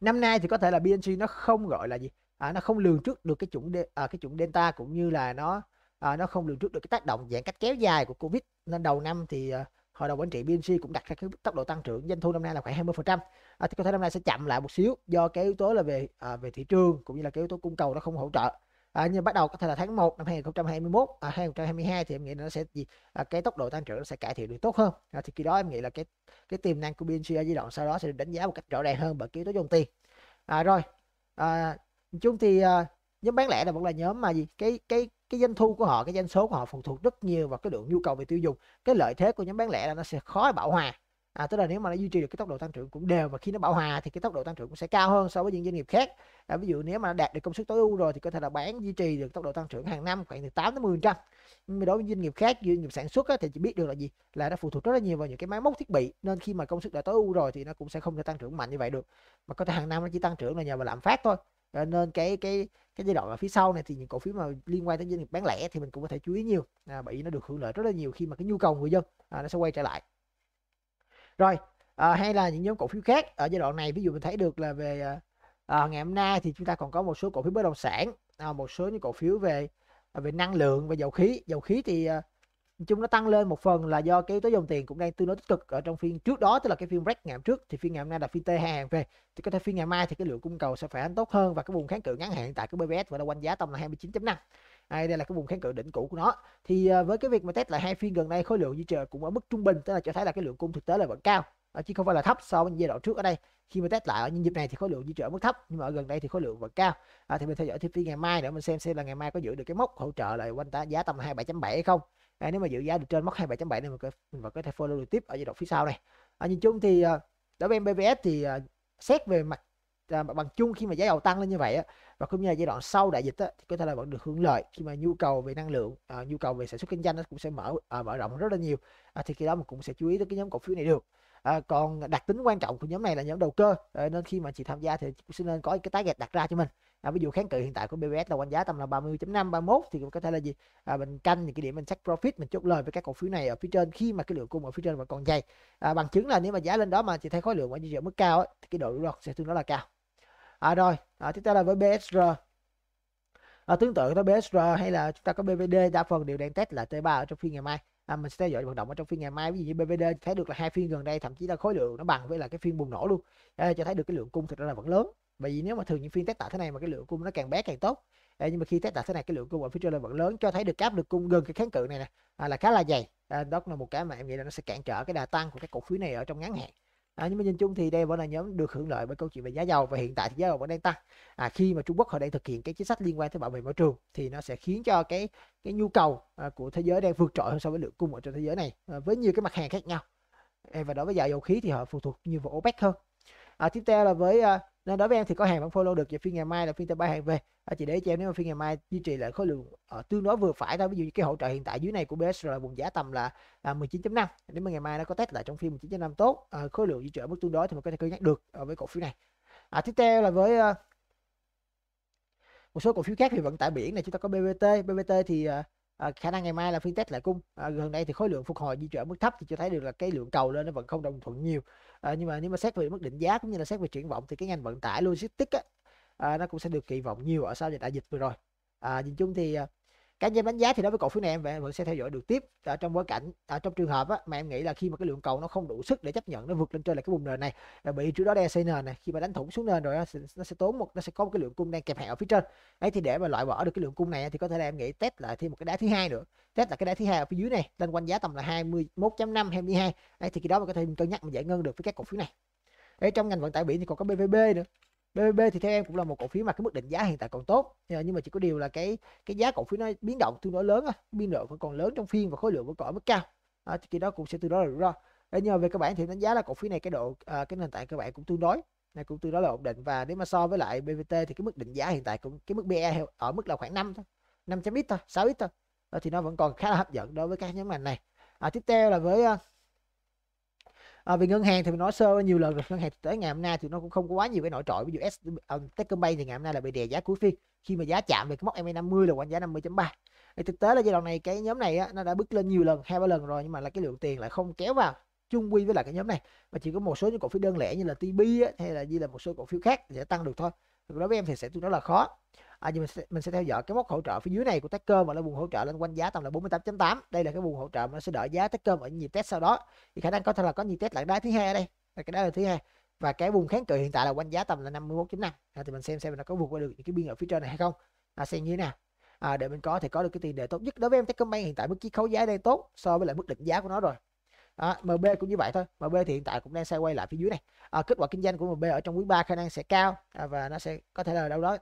năm nay thì có thể là BNG nó không gọi là gì à, nó không lường trước được cái chủng à, cái chủng delta cũng như là nó à, nó không lường trước được cái tác động giãn cách kéo dài của covid nên đầu năm thì à, hội đồng quản trị BNG cũng đặt ra cái tốc độ tăng trưởng doanh thu năm nay là khoảng 20%. À, thì có thể năm nay sẽ chậm lại một xíu do cái yếu tố là về à, về thị trường cũng như là cái yếu tố cung cầu nó không hỗ trợ à, nhưng bắt đầu có thể là tháng 1 năm 2021 à, 2022 thì em nghĩ nó sẽ gì à, cái tốc độ tăng trưởng nó sẽ cải thiện được tốt hơn à, thì khi đó em nghĩ là cái cái tiềm năng của BNG ở giai đoạn sau đó sẽ được đánh giá một cách rõ ràng hơn bởi cái tố dòng tiền à, rồi à, chung thì à, nhóm bán lẻ là vẫn là nhóm mà gì cái cái cái doanh thu của họ cái doanh số của họ phụ thuộc rất nhiều vào cái lượng nhu cầu về tiêu dùng cái lợi thế của nhóm bán lẻ là nó sẽ khó bảo hòa à, tức là nếu mà nó duy trì được cái tốc độ tăng trưởng cũng đều và khi nó bảo hòa thì cái tốc độ tăng trưởng cũng sẽ cao hơn so với những doanh nghiệp khác à, ví dụ nếu mà đạt được công suất tối ưu rồi thì có thể là bán duy trì được tốc độ tăng trưởng hàng năm khoảng từ 8 đến 10 trăm nhưng mà đối với doanh nghiệp khác doanh nghiệp sản xuất á, thì chỉ biết được là gì là nó phụ thuộc rất là nhiều vào những cái máy móc thiết bị nên khi mà công suất đã tối ưu rồi thì nó cũng sẽ không thể tăng trưởng mạnh như vậy được mà có thể hàng năm nó chỉ tăng trưởng là nhờ vào lạm phát thôi à, nên cái cái cái giai đoạn ở phía sau này thì những cổ phiếu mà liên quan tới doanh nghiệp bán lẻ thì mình cũng có thể chú ý nhiều à, bởi vì nó được hưởng lợi rất là nhiều khi mà cái nhu cầu người dân à, nó sẽ quay trở lại rồi à, hay là những nhóm cổ phiếu khác ở giai đoạn này ví dụ mình thấy được là về à, ngày hôm nay thì chúng ta còn có một số cổ phiếu bất động sản à, một số những cổ phiếu về về năng lượng và dầu khí dầu khí thì à, chung nó tăng lên một phần là do cái yếu dòng tiền cũng đang tương đối tích cực ở trong phiên trước đó tức là cái phiên break ngày hôm trước thì phiên ngày hôm nay là phiên T2 hàng về thì có thể phiên ngày mai thì cái lượng cung cầu sẽ phản ánh tốt hơn và cái vùng kháng cự ngắn hạn tại cái BBS vẫn là quanh giá tầm là 29.5 hay đây là cái vùng kháng cự đỉnh cũ của nó thì à, với cái việc mà test lại hai phiên gần đây khối lượng duy trì cũng ở mức trung bình tức là cho thấy là cái lượng cung thực tế là vẫn cao chứ không phải là thấp so với giai đoạn trước ở đây khi mà test lại ở những nhịp này thì khối lượng di chuyển ở mức thấp nhưng mà ở gần đây thì khối lượng vẫn cao à, thì mình theo dõi thêm phiên ngày mai để mình xem xem là ngày mai có giữ được cái mốc hỗ trợ lại quanh ta giá tầm 27.7 hay không à, nếu mà giữ giá được trên mốc 27.7 thì mình, có, mình vẫn có thể follow được tiếp ở giai đoạn phía sau này à, nhìn chung thì à, đối với MBVS thì à, xét về mặt À, bằng chung khi mà giá dầu tăng lên như vậy á, và cũng như là giai đoạn sau đại dịch á, thì có thể là vẫn được hưởng lợi khi mà nhu cầu về năng lượng à, nhu cầu về sản xuất kinh doanh nó cũng sẽ mở à, mở rộng rất là nhiều à, thì khi đó mình cũng sẽ chú ý tới cái nhóm cổ phiếu này được à, còn đặc tính quan trọng của nhóm này là nhóm đầu cơ à, nên khi mà chị tham gia thì cũng sẽ nên có cái target đặt ra cho mình à, ví dụ kháng cự hiện tại của BBS là quanh giá tầm là 30.5 31 thì có thể là gì à, mình canh những cái điểm mình check profit mình chốt lời với các cổ phiếu này ở phía trên khi mà cái lượng cung ở phía trên vẫn còn dày à, bằng chứng là nếu mà giá lên đó mà chị thấy khối lượng ở như vậy mức cao ấy, thì cái độ rủi ro sẽ tương đối là cao à, rồi à, tiếp theo là với BSR à, tương tự với BSR hay là chúng ta có BVD đa phần đều đang test là T3 ở trong phiên ngày mai à, mình sẽ theo dõi hoạt động ở trong phiên ngày mai ví dụ như BVD thấy được là hai phiên gần đây thậm chí là khối lượng nó bằng với là cái phiên bùng nổ luôn à, cho thấy được cái lượng cung thực ra là vẫn lớn bởi vì nếu mà thường những phiên test tại thế này mà cái lượng cung nó càng bé càng tốt à, nhưng mà khi test tại thế này cái lượng cung ở phía trên là vẫn lớn cho thấy được cáp được cung gần cái kháng cự này nè à, là khá là dày à, đó là một cái mà em nghĩ là nó sẽ cản trở cái đà tăng của các cổ phiếu này ở trong ngắn hạn à, nhưng mà nhìn chung thì đây vẫn là nhóm được hưởng lợi bởi câu chuyện về giá dầu và hiện tại thì giá dầu vẫn đang tăng à, khi mà Trung Quốc họ đang thực hiện cái chính sách liên quan tới bảo vệ môi trường thì nó sẽ khiến cho cái cái nhu cầu à, của thế giới đang vượt trội hơn so với lượng cung ở trên thế giới này à, với nhiều cái mặt hàng khác nhau à, và đối với dầu dầu khí thì họ phụ thuộc nhiều vào OPEC hơn à, tiếp theo là với à, nên đối với em thì có hàng vẫn follow được và phiên ngày mai là phiên thứ ba hàng về à, chị để cho em nếu mà phiên ngày mai duy trì lại khối lượng ở ờ, tương đối vừa phải thôi ví dụ như cái hỗ trợ hiện tại dưới này của BSR là vùng giá tầm là à, 19.5 nếu mà ngày mai nó có test lại trong phiên 19.5 tốt à, khối lượng duy trì ở mức tương đối thì mình có thể cân nhắc được à, với cổ phiếu này à, tiếp theo là với một số cổ phiếu khác thì vận tải biển này chúng ta có BVT BVT thì à, khả năng ngày mai là phiên test lại cung à, gần đây thì khối lượng phục hồi duy trì ở mức thấp thì cho thấy được là cái lượng cầu lên nó vẫn không đồng thuận nhiều à, nhưng mà nếu mà xét về mức định giá cũng như là xét về triển vọng thì cái ngành vận tải logistics á, à, nó cũng sẽ được kỳ vọng nhiều ở sau dịch đại dịch vừa rồi à, nhìn chung thì cá nhân đánh giá thì đối với cổ phiếu này em vẫn sẽ theo dõi được tiếp ở trong bối cảnh ở à, trong trường hợp á, mà em nghĩ là khi mà cái lượng cầu nó không đủ sức để chấp nhận nó vượt lên trên là cái vùng nền này là bị trước đó đang xây nền này khi mà đánh thủng xuống nền rồi nó sẽ, tốn một nó sẽ có một cái lượng cung đang kẹp hẹp ở phía trên ấy thì để mà loại bỏ được cái lượng cung này thì có thể là em nghĩ test lại thêm một cái đá thứ hai nữa test là cái đá thứ hai ở phía dưới này lên quanh giá tầm là 21.5 22 ấy thì cái đó mình có thể cân nhắc mình giải ngân được với các cổ phiếu này Đấy, trong ngành vận tải biển thì còn có BVB nữa BBB thì theo em cũng là một cổ phiếu mà cái mức định giá hiện tại còn tốt ờ, nhưng mà chỉ có điều là cái cái giá cổ phiếu nó biến động tương đối lớn á biên độ vẫn còn lớn trong phiên và khối lượng vẫn còn ở mức cao à, thì khi đó cũng sẽ tương đối là rủi ro Đấy, ờ, nhưng mà về cơ bản thì đánh giá là cổ phiếu này cái độ à, cái nền tảng cơ bản cũng tương đối này cũng tương đối là ổn định và nếu mà so với lại BVT thì cái mức định giá hiện tại cũng cái mức BE ở mức là khoảng 5 thôi 500 ít thôi 6 ít thôi đó, thì nó vẫn còn khá là hấp dẫn đối với các nhóm ngành này à, tiếp theo là với à, về ngân hàng thì mình nói sơ nhiều lần rồi ngân hàng tới ngày hôm nay thì nó cũng không có quá nhiều cái nội trội ví dụ S uh, Techcombank thì ngày hôm nay là bị đè giá cuối phiên khi mà giá chạm về cái mốc MA50 e là quanh giá 50.3 thì thực tế là giai đoạn này cái nhóm này á, nó đã bước lên nhiều lần hai ba lần rồi nhưng mà là cái lượng tiền lại không kéo vào chung quy với lại cái nhóm này mà chỉ có một số những cổ phiếu đơn lẻ như là TB á, hay là như là một số cổ phiếu khác sẽ tăng được thôi đối với em thì sẽ tôi nói là khó à, thì mình sẽ, mình sẽ theo dõi cái mốc hỗ trợ phía dưới này của Techcom và là vùng hỗ trợ lên quanh giá tầm là 48.8 đây là cái vùng hỗ trợ mà nó sẽ đợi giá Techcom ở nhịp test sau đó thì khả năng có thể là có nhịp test lại đá thứ hai ở đây là cái đó là thứ hai và cái vùng kháng cự hiện tại là quanh giá tầm là 51.5 à, thì mình xem xem nó có vượt qua được những cái biên ở phía trên này hay không à, xem như thế nào à, để mình có thể có được cái tiền đề tốt nhất đối với em Techcombank hiện tại mức chiết khấu giá đây tốt so với lại mức định giá của nó rồi À, MB cũng như vậy thôi MB thì hiện tại cũng đang xoay quay lại phía dưới này à, kết quả kinh doanh của MB ở trong quý 3 khả năng sẽ cao à, và nó sẽ có thể là đâu đó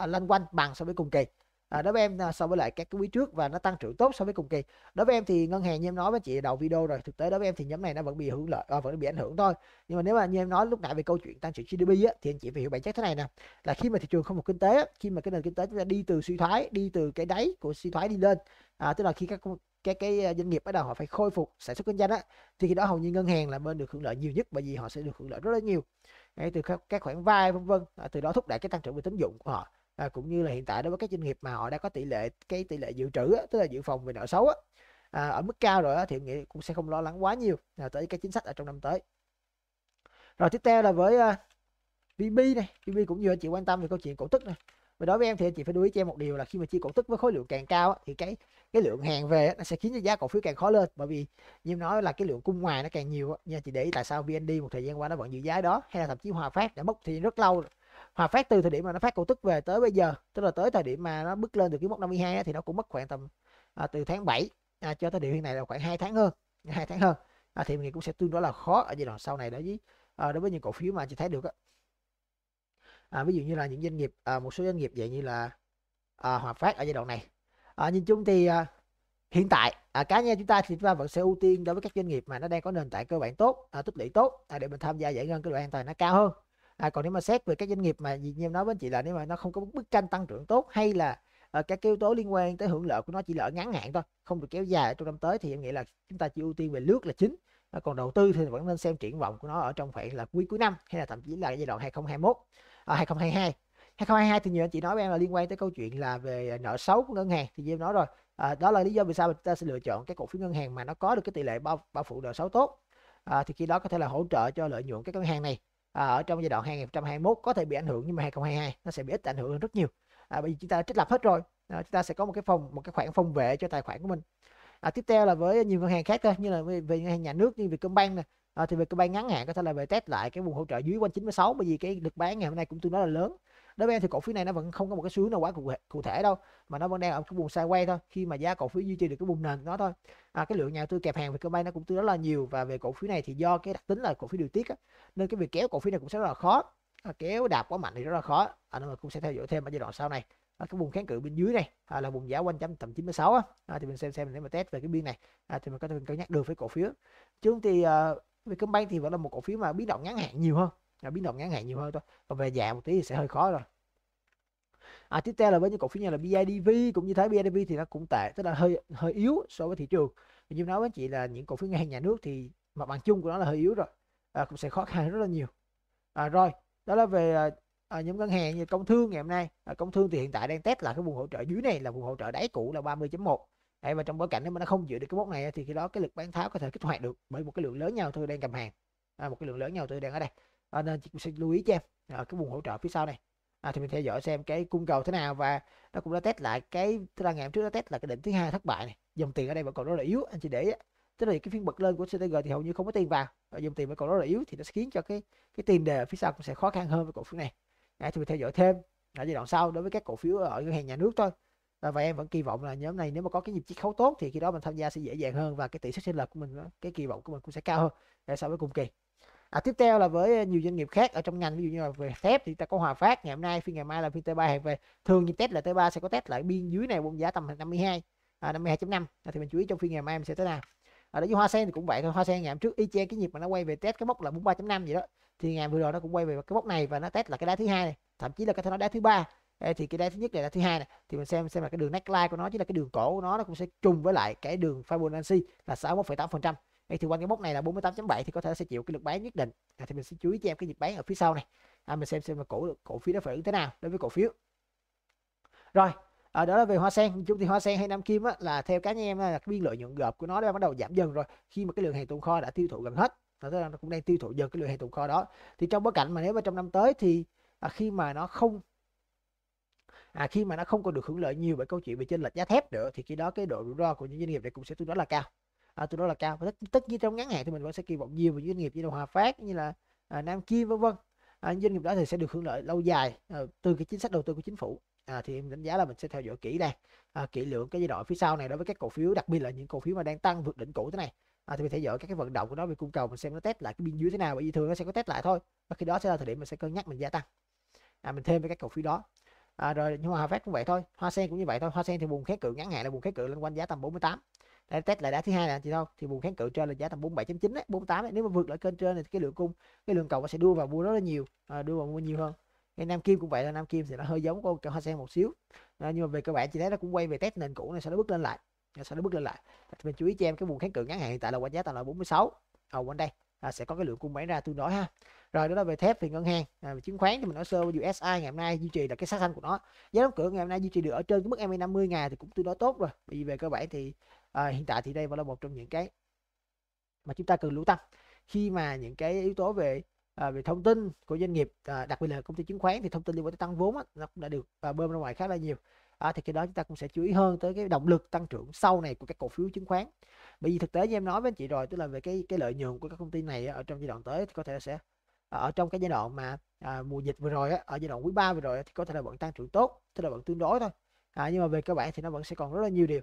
à, quanh bằng so với cùng kỳ à, đối với em à, so với lại các quý trước và nó tăng trưởng tốt so với cùng kỳ đối với em thì ngân hàng như em nói với chị đầu video rồi thực tế đối với em thì nhóm này nó vẫn bị hưởng lợi à, vẫn bị ảnh hưởng thôi nhưng mà nếu mà như em nói lúc nãy về câu chuyện tăng trưởng GDP á, thì anh chị phải hiểu bản chất thế này nè là khi mà thị trường không một kinh tế khi mà cái nền kinh tế chúng ta đi từ suy thoái đi từ cái đáy của suy thoái đi lên à, tức là khi các cái cái à, doanh nghiệp bắt đầu họ phải khôi phục sản xuất kinh doanh á thì khi đó hầu như ngân hàng là bên được hưởng lợi nhiều nhất bởi vì họ sẽ được hưởng lợi rất là nhiều Đấy, từ các, các khoản vay vân vân à, từ đó thúc đẩy cái tăng trưởng về tín dụng của họ à, cũng như là hiện tại đối với các doanh nghiệp mà họ đã có tỷ lệ cái tỷ lệ dự trữ á, tức là dự phòng về nợ xấu á, à, ở mức cao rồi á, thì nghĩ cũng sẽ không lo lắng quá nhiều à, tới cái chính sách ở trong năm tới rồi tiếp theo là với uh, à, BB này BB cũng như anh chị quan tâm về câu chuyện cổ tức này và đối với em thì anh chị phải lưu ý cho em một điều là khi mà chia cổ tức với khối lượng càng cao thì cái cái lượng hàng về nó sẽ khiến cho giá cổ phiếu càng khó lên bởi vì như nói là cái lượng cung ngoài nó càng nhiều nha chị để ý tại sao VND một thời gian qua nó vẫn giữ giá đó hay là thậm chí Hòa Phát đã mất thì rất lâu rồi mà phát từ thời điểm mà nó phát cổ tức về tới bây giờ tức là tới thời điểm mà nó bước lên được cái mốc 52 thì nó cũng mất khoảng tầm à, từ tháng 7 à, cho tới điểm hiện này là khoảng 2 tháng hơn hai tháng hơn à, thì mình cũng sẽ tương đối là khó ở giai đoạn sau này đối với à, đối với những cổ phiếu mà chị thấy được à, ví dụ như là những doanh nghiệp à, một số doanh nghiệp vậy như là à, Hòa Phát ở giai đoạn này à, nhìn chung thì à, hiện tại à, cá nhân chúng ta thì chúng ta vẫn sẽ ưu tiên đối với các doanh nghiệp mà nó đang có nền tảng cơ bản tốt à, tích lũy tốt à, để mình tham gia giải ngân cái đoạn an toàn nó cao hơn à, còn nếu mà xét về các doanh nghiệp mà như em nói với chị là nếu mà nó không có bức tranh tăng trưởng tốt hay là uh, các yếu tố liên quan tới hưởng lợi của nó chỉ lợi ngắn hạn thôi không được kéo dài trong năm tới thì em nghĩ là chúng ta chỉ ưu tiên về lướt là chính à, còn đầu tư thì vẫn nên xem triển vọng của nó ở trong khoảng là quý cuối năm hay là thậm chí là giai đoạn 2021 à, 2022 2022 thì nhiều anh chị nói với em là liên quan tới câu chuyện là về nợ xấu của ngân hàng thì em nói rồi à, đó là lý do vì sao chúng ta sẽ lựa chọn cái cổ phiếu ngân hàng mà nó có được cái tỷ lệ bao bao phủ nợ xấu tốt à, thì khi đó có thể là hỗ trợ cho lợi nhuận các ngân hàng này à, ở trong giai đoạn 2021 có thể bị ảnh hưởng nhưng mà 2022 nó sẽ bị ít ảnh hưởng hơn rất nhiều à, bởi vì chúng ta trích lập hết rồi à, chúng ta sẽ có một cái phòng một cái khoản phòng vệ cho tài khoản của mình à, tiếp theo là với nhiều ngân hàng khác thôi như là về, về ngân hàng nhà nước như Vietcombank nè à, thì Vietcombank ngắn hạn có thể là về test lại cái vùng hỗ trợ dưới quanh 96 bởi vì cái lực bán ngày hôm nay cũng tương đối là lớn đối với em thì cổ phiếu này nó vẫn không có một cái xu hướng nào quá cụ thể đâu mà nó vẫn đang ở cái vùng sideways thôi khi mà giá cổ phiếu duy trì được cái vùng nền nó thôi à, cái lượng nhà đầu tư kẹp hàng về bay nó cũng tương đối là nhiều và về cổ phiếu này thì do cái đặc tính là cổ phiếu điều tiết á, nên cái việc kéo cổ phiếu này cũng sẽ rất là khó à, kéo đạp quá mạnh thì rất là khó à, nên mà cũng sẽ theo dõi thêm ở giai đoạn sau này à, cái vùng kháng cự bên dưới này à, là vùng giá quanh chấm tầm 96 á à, thì mình xem xem để mà test về cái biên này à, thì mình có thể cân nhắc được với cổ phiếu chứ thì à, Vietcombank thì vẫn là một cổ phiếu mà biến động ngắn hạn nhiều hơn là biến động ngắn hạn nhiều hơn thôi còn về dài một tí thì sẽ hơi khó rồi à, tiếp theo là với những cổ phiếu như là BIDV cũng như thế BIDV thì nó cũng tệ tức là hơi hơi yếu so với thị trường thì như nói với chị là những cổ phiếu ngân hàng nhà nước thì mặt bằng chung của nó là hơi yếu rồi à, cũng sẽ khó khăn rất là nhiều à, rồi đó là về à, à, nhóm ngân hàng như công thương ngày hôm nay à, công thương thì hiện tại đang test là cái vùng hỗ trợ dưới này là vùng hỗ trợ đáy cũ là 30.1 Đấy, và trong bối cảnh nếu mà nó không giữ được cái mốc này thì khi đó cái lực bán tháo có thể kích hoạt được bởi một cái lượng lớn nhau tôi đang cầm hàng à, một cái lượng lớn nhau tôi đang ở đây à, nên chị sẽ lưu ý cho em ở ờ, cái vùng hỗ trợ phía sau này à, thì mình theo dõi xem cái cung cầu thế nào và nó cũng đã test lại cái thứ là ngày hôm trước đã test là cái đỉnh thứ hai thất bại này dòng tiền ở đây vẫn còn rất là yếu anh chị để ý. tức là cái phiên bật lên của CTG thì hầu như không có tiền vào và ờ, dòng tiền vẫn còn rất là yếu thì nó sẽ khiến cho cái cái tiền đề phía sau cũng sẽ khó khăn hơn với cổ phiếu này à, thì mình theo dõi thêm ở giai đoạn sau đối với các cổ phiếu ở ngân hàng nhà nước thôi và, và em vẫn kỳ vọng là nhóm này nếu mà có cái nhịp chiết khấu tốt thì khi đó mình tham gia sẽ dễ dàng hơn và cái tỷ suất sinh lợi của mình cái kỳ vọng của mình cũng sẽ cao hơn so với cùng kỳ à, tiếp theo là với ờ, nhiều doanh nghiệp khác ở trong ngành ví dụ như là về thép thì ta có hòa phát ngày hôm nay phiên ngày mai là phiên t 3 hẹn về thường như test là t 3 sẽ có test lại biên dưới này vùng giá tầm 52 à, 52.5 à, thì mình chú ý trong phiên ngày mai mình sẽ tới nào ở đối với hoa sen thì cũng vậy thôi hoa sen ngày hôm trước y chang cái nhịp mà nó quay về test cái mốc là 43.5 gì đó thì ngày vừa rồi nó cũng quay về cái mốc này và nó test là cái đá thứ hai này thậm chí là cái nó đá thứ ba thì cái đá thứ nhất này là thứ hai này thì mình xem xem là cái đường neckline của nó chứ là cái đường cổ của nó nó cũng sẽ trùng với lại cái đường Fibonacci là 61,8 phần trăm vậy thì quanh cái mốc này là 48.7 thì có thể sẽ chịu cái lực bán nhất định à, thì mình sẽ chú ý cho em cái nhịp bán ở phía sau này à, mình xem xem là cổ cổ phiếu nó phản ứng thế nào đối với cổ phiếu rồi à, đó là về hoa sen chung thì hoa sen hay nam kim á, là theo cá nhân em là biên lợi nhuận gộp của nó đã bắt đầu giảm dần rồi khi mà cái lượng hàng tồn kho đã tiêu thụ gần hết nó tức là nó cũng đang tiêu thụ dần cái lượng hàng tồn kho đó thì trong bối cảnh mà nếu mà trong năm tới thì à, khi mà nó không à, khi mà nó không còn được hưởng lợi nhiều bởi câu chuyện về trên lệch giá thép nữa thì khi đó cái độ rủi ro của những doanh nghiệp này cũng sẽ tương đối là cao à, ờ, tụi nó là cao và tất, tất nhiên trong ngắn hạn thì mình vẫn sẽ kỳ vọng nhiều vào doanh nghiệp như là Hòa Phát như là à, Nam Kim vân vân à, doanh nghiệp đó thì sẽ được hưởng lợi lâu dài à, từ cái chính sách đầu tư của chính phủ à, thì em đánh giá là mình sẽ theo dõi kỹ đây à, kỹ lưỡng cái giai đoạn phía sau này đối với các cổ phiếu đặc biệt là những cổ phiếu mà đang tăng vượt đỉnh cũ thế này à, thì mình theo dõi các cái vận động của nó về cung cầu mình xem nó test lại cái biên dưới thế nào bởi vì thường nó sẽ có test lại thôi và khi đó sẽ là thời điểm mình sẽ cân nhắc mình gia tăng à, mình thêm với các cổ phiếu đó à, rồi nhưng mà Hòa Phát cũng vậy thôi Hoa Sen cũng như vậy thôi Hoa Sen thì vùng kháng cự ngắn hạn là vùng kháng cự lên quanh giá tầm 48 đây test lại đá thứ hai nè chị đâu thì vùng kháng cự trên là giá tầm 47.9 đấy 48 đấy. nếu mà vượt lại kênh trên thì cái lượng cung cái lượng cầu nó sẽ đưa vào mua rất là nhiều à, đưa vào mua nhiều hơn cái nam kim cũng vậy là nam kim thì nó hơi giống con hoa sen một xíu à, nhưng mà về cơ bản chị thấy nó cũng quay về test nền cũ này sau đó bước lên lại à, sau đó bước lên lại mình chú ý cho em cái vùng kháng cự ngắn hạn hiện tại là quanh giá tầm là 46 ở à, quanh đây à, sẽ có cái lượng cung bán ra tương đối ha rồi đó là về thép thì ngân hàng à, về chứng khoán thì mình nói sơ USI ngày hôm nay duy trì là cái sát xanh của nó giá đóng cửa ngày hôm nay duy trì được ở trên cái mức MA 50 e ngày thì cũng tương đối tốt rồi vì về cơ bản thì à, hiện tại thì đây vẫn là một trong những cái mà chúng ta cần lưu tâm khi mà những cái yếu tố về à, về thông tin của doanh nghiệp à, đặc biệt là công ty chứng khoán thì thông tin liên quan tới tăng vốn á, nó cũng đã được à, bơm ra ngoài khá là nhiều à, thì khi đó chúng ta cũng sẽ chú ý hơn tới cái động lực tăng trưởng sau này của các cổ phiếu chứng khoán bởi vì thực tế như em nói với anh chị rồi tức là về cái cái lợi nhuận của các công ty này ở trong giai đoạn tới thì có thể sẽ ở trong cái giai đoạn mà à, mùa dịch vừa rồi á, ở giai đoạn quý 3 vừa rồi á, thì có thể là vẫn tăng trưởng tốt tức là vẫn tương đối thôi à, nhưng mà về cơ bản thì nó vẫn sẽ còn rất là nhiều điều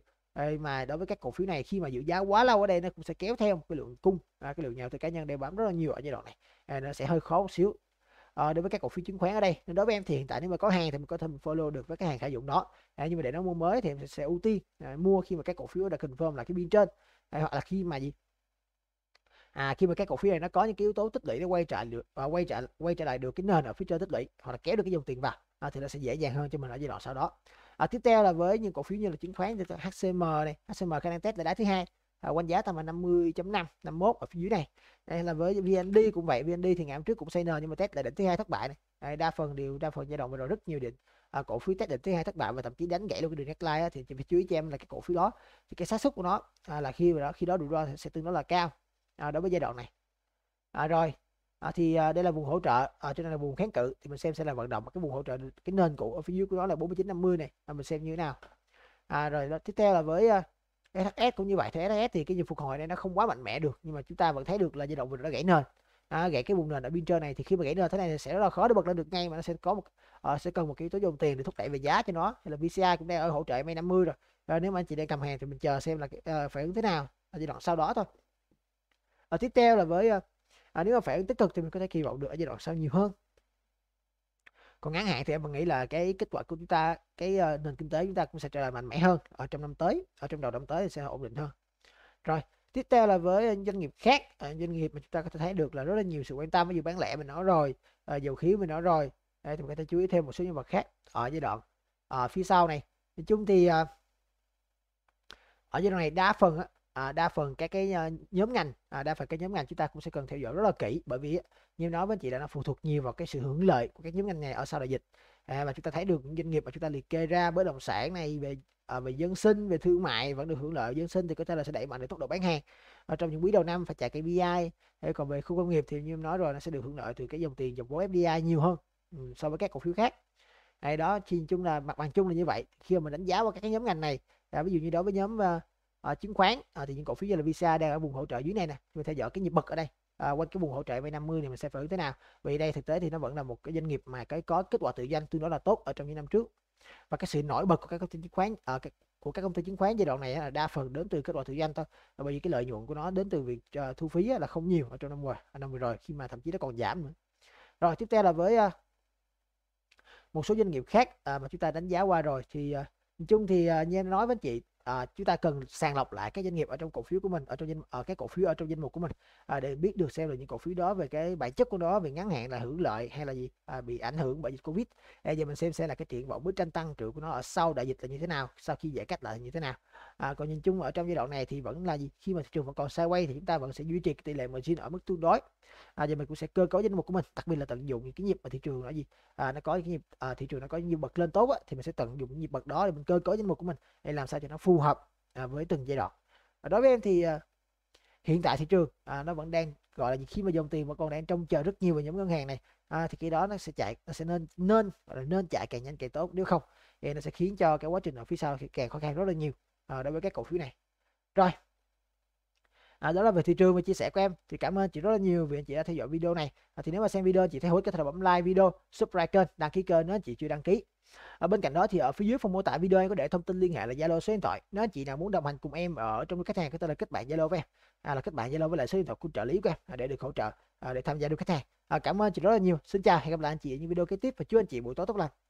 mà đối với các cổ phiếu này khi mà giữ giá quá lâu ở đây nó cũng sẽ kéo theo cái lượng cung à, cái lượng nhà đầu tư cá nhân đều bán rất là nhiều ở giai đoạn này à, nó sẽ hơi khó một xíu à, đối với các cổ phiếu chứng khoán ở đây nên đối với em thì hiện tại nếu mà có hàng thì mình có thể follow được với cái hàng khả dụng đó à, nhưng mà để nó mua mới thì em sẽ ưu tiên à, mua khi mà các cổ phiếu đã confirm là cái biên trên à, hoặc là khi mà gì à khi mà các cổ phiếu này nó có những cái yếu tố tích lũy để quay trở được à, quay trở quay trở lại được cái nền ở phía trên tích lũy hoặc là kéo được cái dòng tiền vào à, thì nó sẽ dễ dàng hơn cho mình ở giai đoạn sau đó à, tiếp theo là với những cổ phiếu như là chứng khoán như HCM này HCM khả năng test là đá thứ hai à, quanh giá tầm là 50.5 51 ở phía dưới này đây là với VND cũng vậy VND thì ngày hôm trước cũng xây n nhưng mà test lại đỉnh thứ hai thất bại này à, đa phần đều đa phần giai đoạn vừa rồi rất nhiều định à, ờ, cổ phiếu test đỉnh thứ hai thất bại và thậm chí đánh gãy luôn cái đường neckline á, thì phải chú ý cho em là cái cổ phiếu đó thì cái xác suất của nó à, là khi mà đó khi đó rủi ro sẽ tương đối là cao à, đối với giai đoạn này à, rồi à, thì à, đây là vùng hỗ trợ à, cho nên là vùng kháng cự thì mình xem sẽ là vận động cái vùng hỗ trợ cái nền cũ ở phía dưới của nó là 4950 này à, mình xem như thế nào à, rồi tiếp theo là với uh, à, SHS cũng như vậy thì SHS thì cái nhịp phục hồi này nó không quá mạnh mẽ được nhưng mà chúng ta vẫn thấy được là giai đoạn vừa đã gãy nền à, gãy cái vùng nền ở biên trên này thì khi mà gãy nền thế này thì sẽ rất là khó để bật lên được ngay mà nó sẽ có một uh, sẽ cần một cái tối dùng tiền để thúc đẩy về giá cho nó hay là VCI cũng đang ở hỗ trợ mấy 50 rồi rồi nếu mà anh chị đang cầm hàng thì mình chờ xem là uh, phản ứng thế nào ở giai đoạn sau đó thôi ở tiếp theo là với uh, à, nếu mà phản tích cực thì mình có thể kỳ vọng được ở giai đoạn sau nhiều hơn còn ngắn hạn thì em nghĩ là cái kết quả của chúng ta cái uh, nền kinh tế chúng ta cũng sẽ trở lại mạnh mẽ hơn ở trong năm tới ở trong đầu năm tới thì sẽ ổn định hơn rồi tiếp theo là với doanh nghiệp khác à, doanh nghiệp mà chúng ta có thể thấy được là rất là nhiều sự quan tâm ví dụ bán lẻ mình nói rồi à, dầu khí mình nói rồi đây thì mình có thể chú ý thêm một số nhân vật khác ở giai đoạn à, phía sau này nói chung thì à, ở giai đoạn này đa phần á, à, đa phần các cái ờ, nhóm ngành à, đa phần các nhóm ngành chúng ta cũng sẽ cần theo dõi rất là kỹ bởi vì như nói với chị là nó phụ thuộc nhiều vào cái sự hưởng lợi của các nhóm ngành này ở sau đại dịch à, và chúng ta thấy được những doanh nghiệp mà chúng ta liệt kê ra bất động sản này về à, về dân sinh về thương mại vẫn được hưởng lợi dân sinh thì có thể là sẽ đẩy mạnh để tốc độ bán hàng ở trong những quý đầu năm phải chạy cái BI còn về khu công nghiệp thì như em nói rồi nó sẽ được hưởng lợi từ cái dòng tiền dòng vốn FDI nhiều hơn ừ, so với các cổ phiếu khác đây đó thì chung là mặt bằng chung là như vậy khi mà mình đánh giá qua các cái nhóm ngành này là ví dụ như đối với nhóm ở ờ, chứng khoán à, thì những cổ phiếu như là Visa đang ở vùng hỗ trợ dưới này nè mình theo dõi cái nhịp bật ở đây à, quanh cái vùng hỗ trợ vay 50 thì mình sẽ phản ứng thế nào vì đây thực tế thì nó vẫn là một cái doanh nghiệp mà cái có kết quả tự doanh tương đối là tốt ở trong những năm trước và cái sự nổi bật của các công ty chứng khoán ở à, của các công ty chứng khoán giai đoạn này là đa phần đến từ kết quả tự doanh thôi là bởi vì cái lợi nhuận của nó đến từ việc uh, thu phí là không nhiều ở trong năm vừa à, năm vừa rồi khi mà thậm chí nó còn giảm nữa rồi tiếp theo là với uh, một số doanh nghiệp khác uh, mà chúng ta đánh giá qua rồi thì uh, chung thì uh, như em nói với chị à, chúng ta cần sàng lọc lại các doanh nghiệp ở trong cổ phiếu của mình ở trong danh ở ờ, cái cổ phiếu ở trong danh mục của mình à, để biết được xem là những cổ phiếu đó về cái bản chất của nó về ngắn hạn là hưởng lợi hay là gì à, bị ảnh hưởng bởi dịch covid à, giờ mình xem xem là cái triển vọng bức tranh tăng trưởng của nó ở sau đại dịch là như thế nào sau khi giải cách lại là như thế nào à, còn nhìn chung ở trong giai đoạn này thì vẫn là gì khi mà thị trường vẫn còn sideways thì chúng ta vẫn sẽ duy trì tỷ lệ margin ở mức tương đối à, giờ mình cũng sẽ cơ cấu danh mục của mình đặc biệt là tận dụng những cái nhịp mà thị trường nó gì à, nó có cái nhịp à, thị trường nó có nhiều bậc lên tốt á, thì mình sẽ tận dụng nhịp bậc đó để mình cơ cấu danh mục của mình để làm sao cho nó phù hợp à, với từng giai đoạn à, đối với em thì à, hiện tại thị trường à, nó vẫn đang gọi là gì khi mà dòng tiền vẫn còn đang trông chờ rất nhiều vào nhóm ngân hàng này à, thì khi đó nó sẽ chạy nó sẽ nên nên gọi là nên chạy càng nhanh càng tốt nếu không thì nó sẽ khiến cho cái quá trình ở phía sau càng khó khăn rất là nhiều à, đối với các cổ phiếu này rồi à, đó là về thị trường và chia sẻ của em thì cảm ơn chị rất là nhiều vì anh chị đã theo dõi video này à, thì nếu mà xem video chị thấy hữu ích có thể bấm like video subscribe kênh đăng ký kênh nếu anh chị chưa đăng ký ở bên cạnh đó thì ở phía dưới phần mô tả video em có để thông tin liên hệ là zalo số điện thoại nếu anh chị nào muốn đồng hành cùng em ở trong khách hàng có tên là kết bạn zalo với em à, là kết bạn zalo với lại số điện thoại của trợ lý của em à, để được hỗ trợ à, để tham gia được khách hàng à, cảm ơn chị rất là nhiều xin chào hẹn gặp lại anh chị ở những video kế tiếp và chúc anh chị buổi tối tốt lành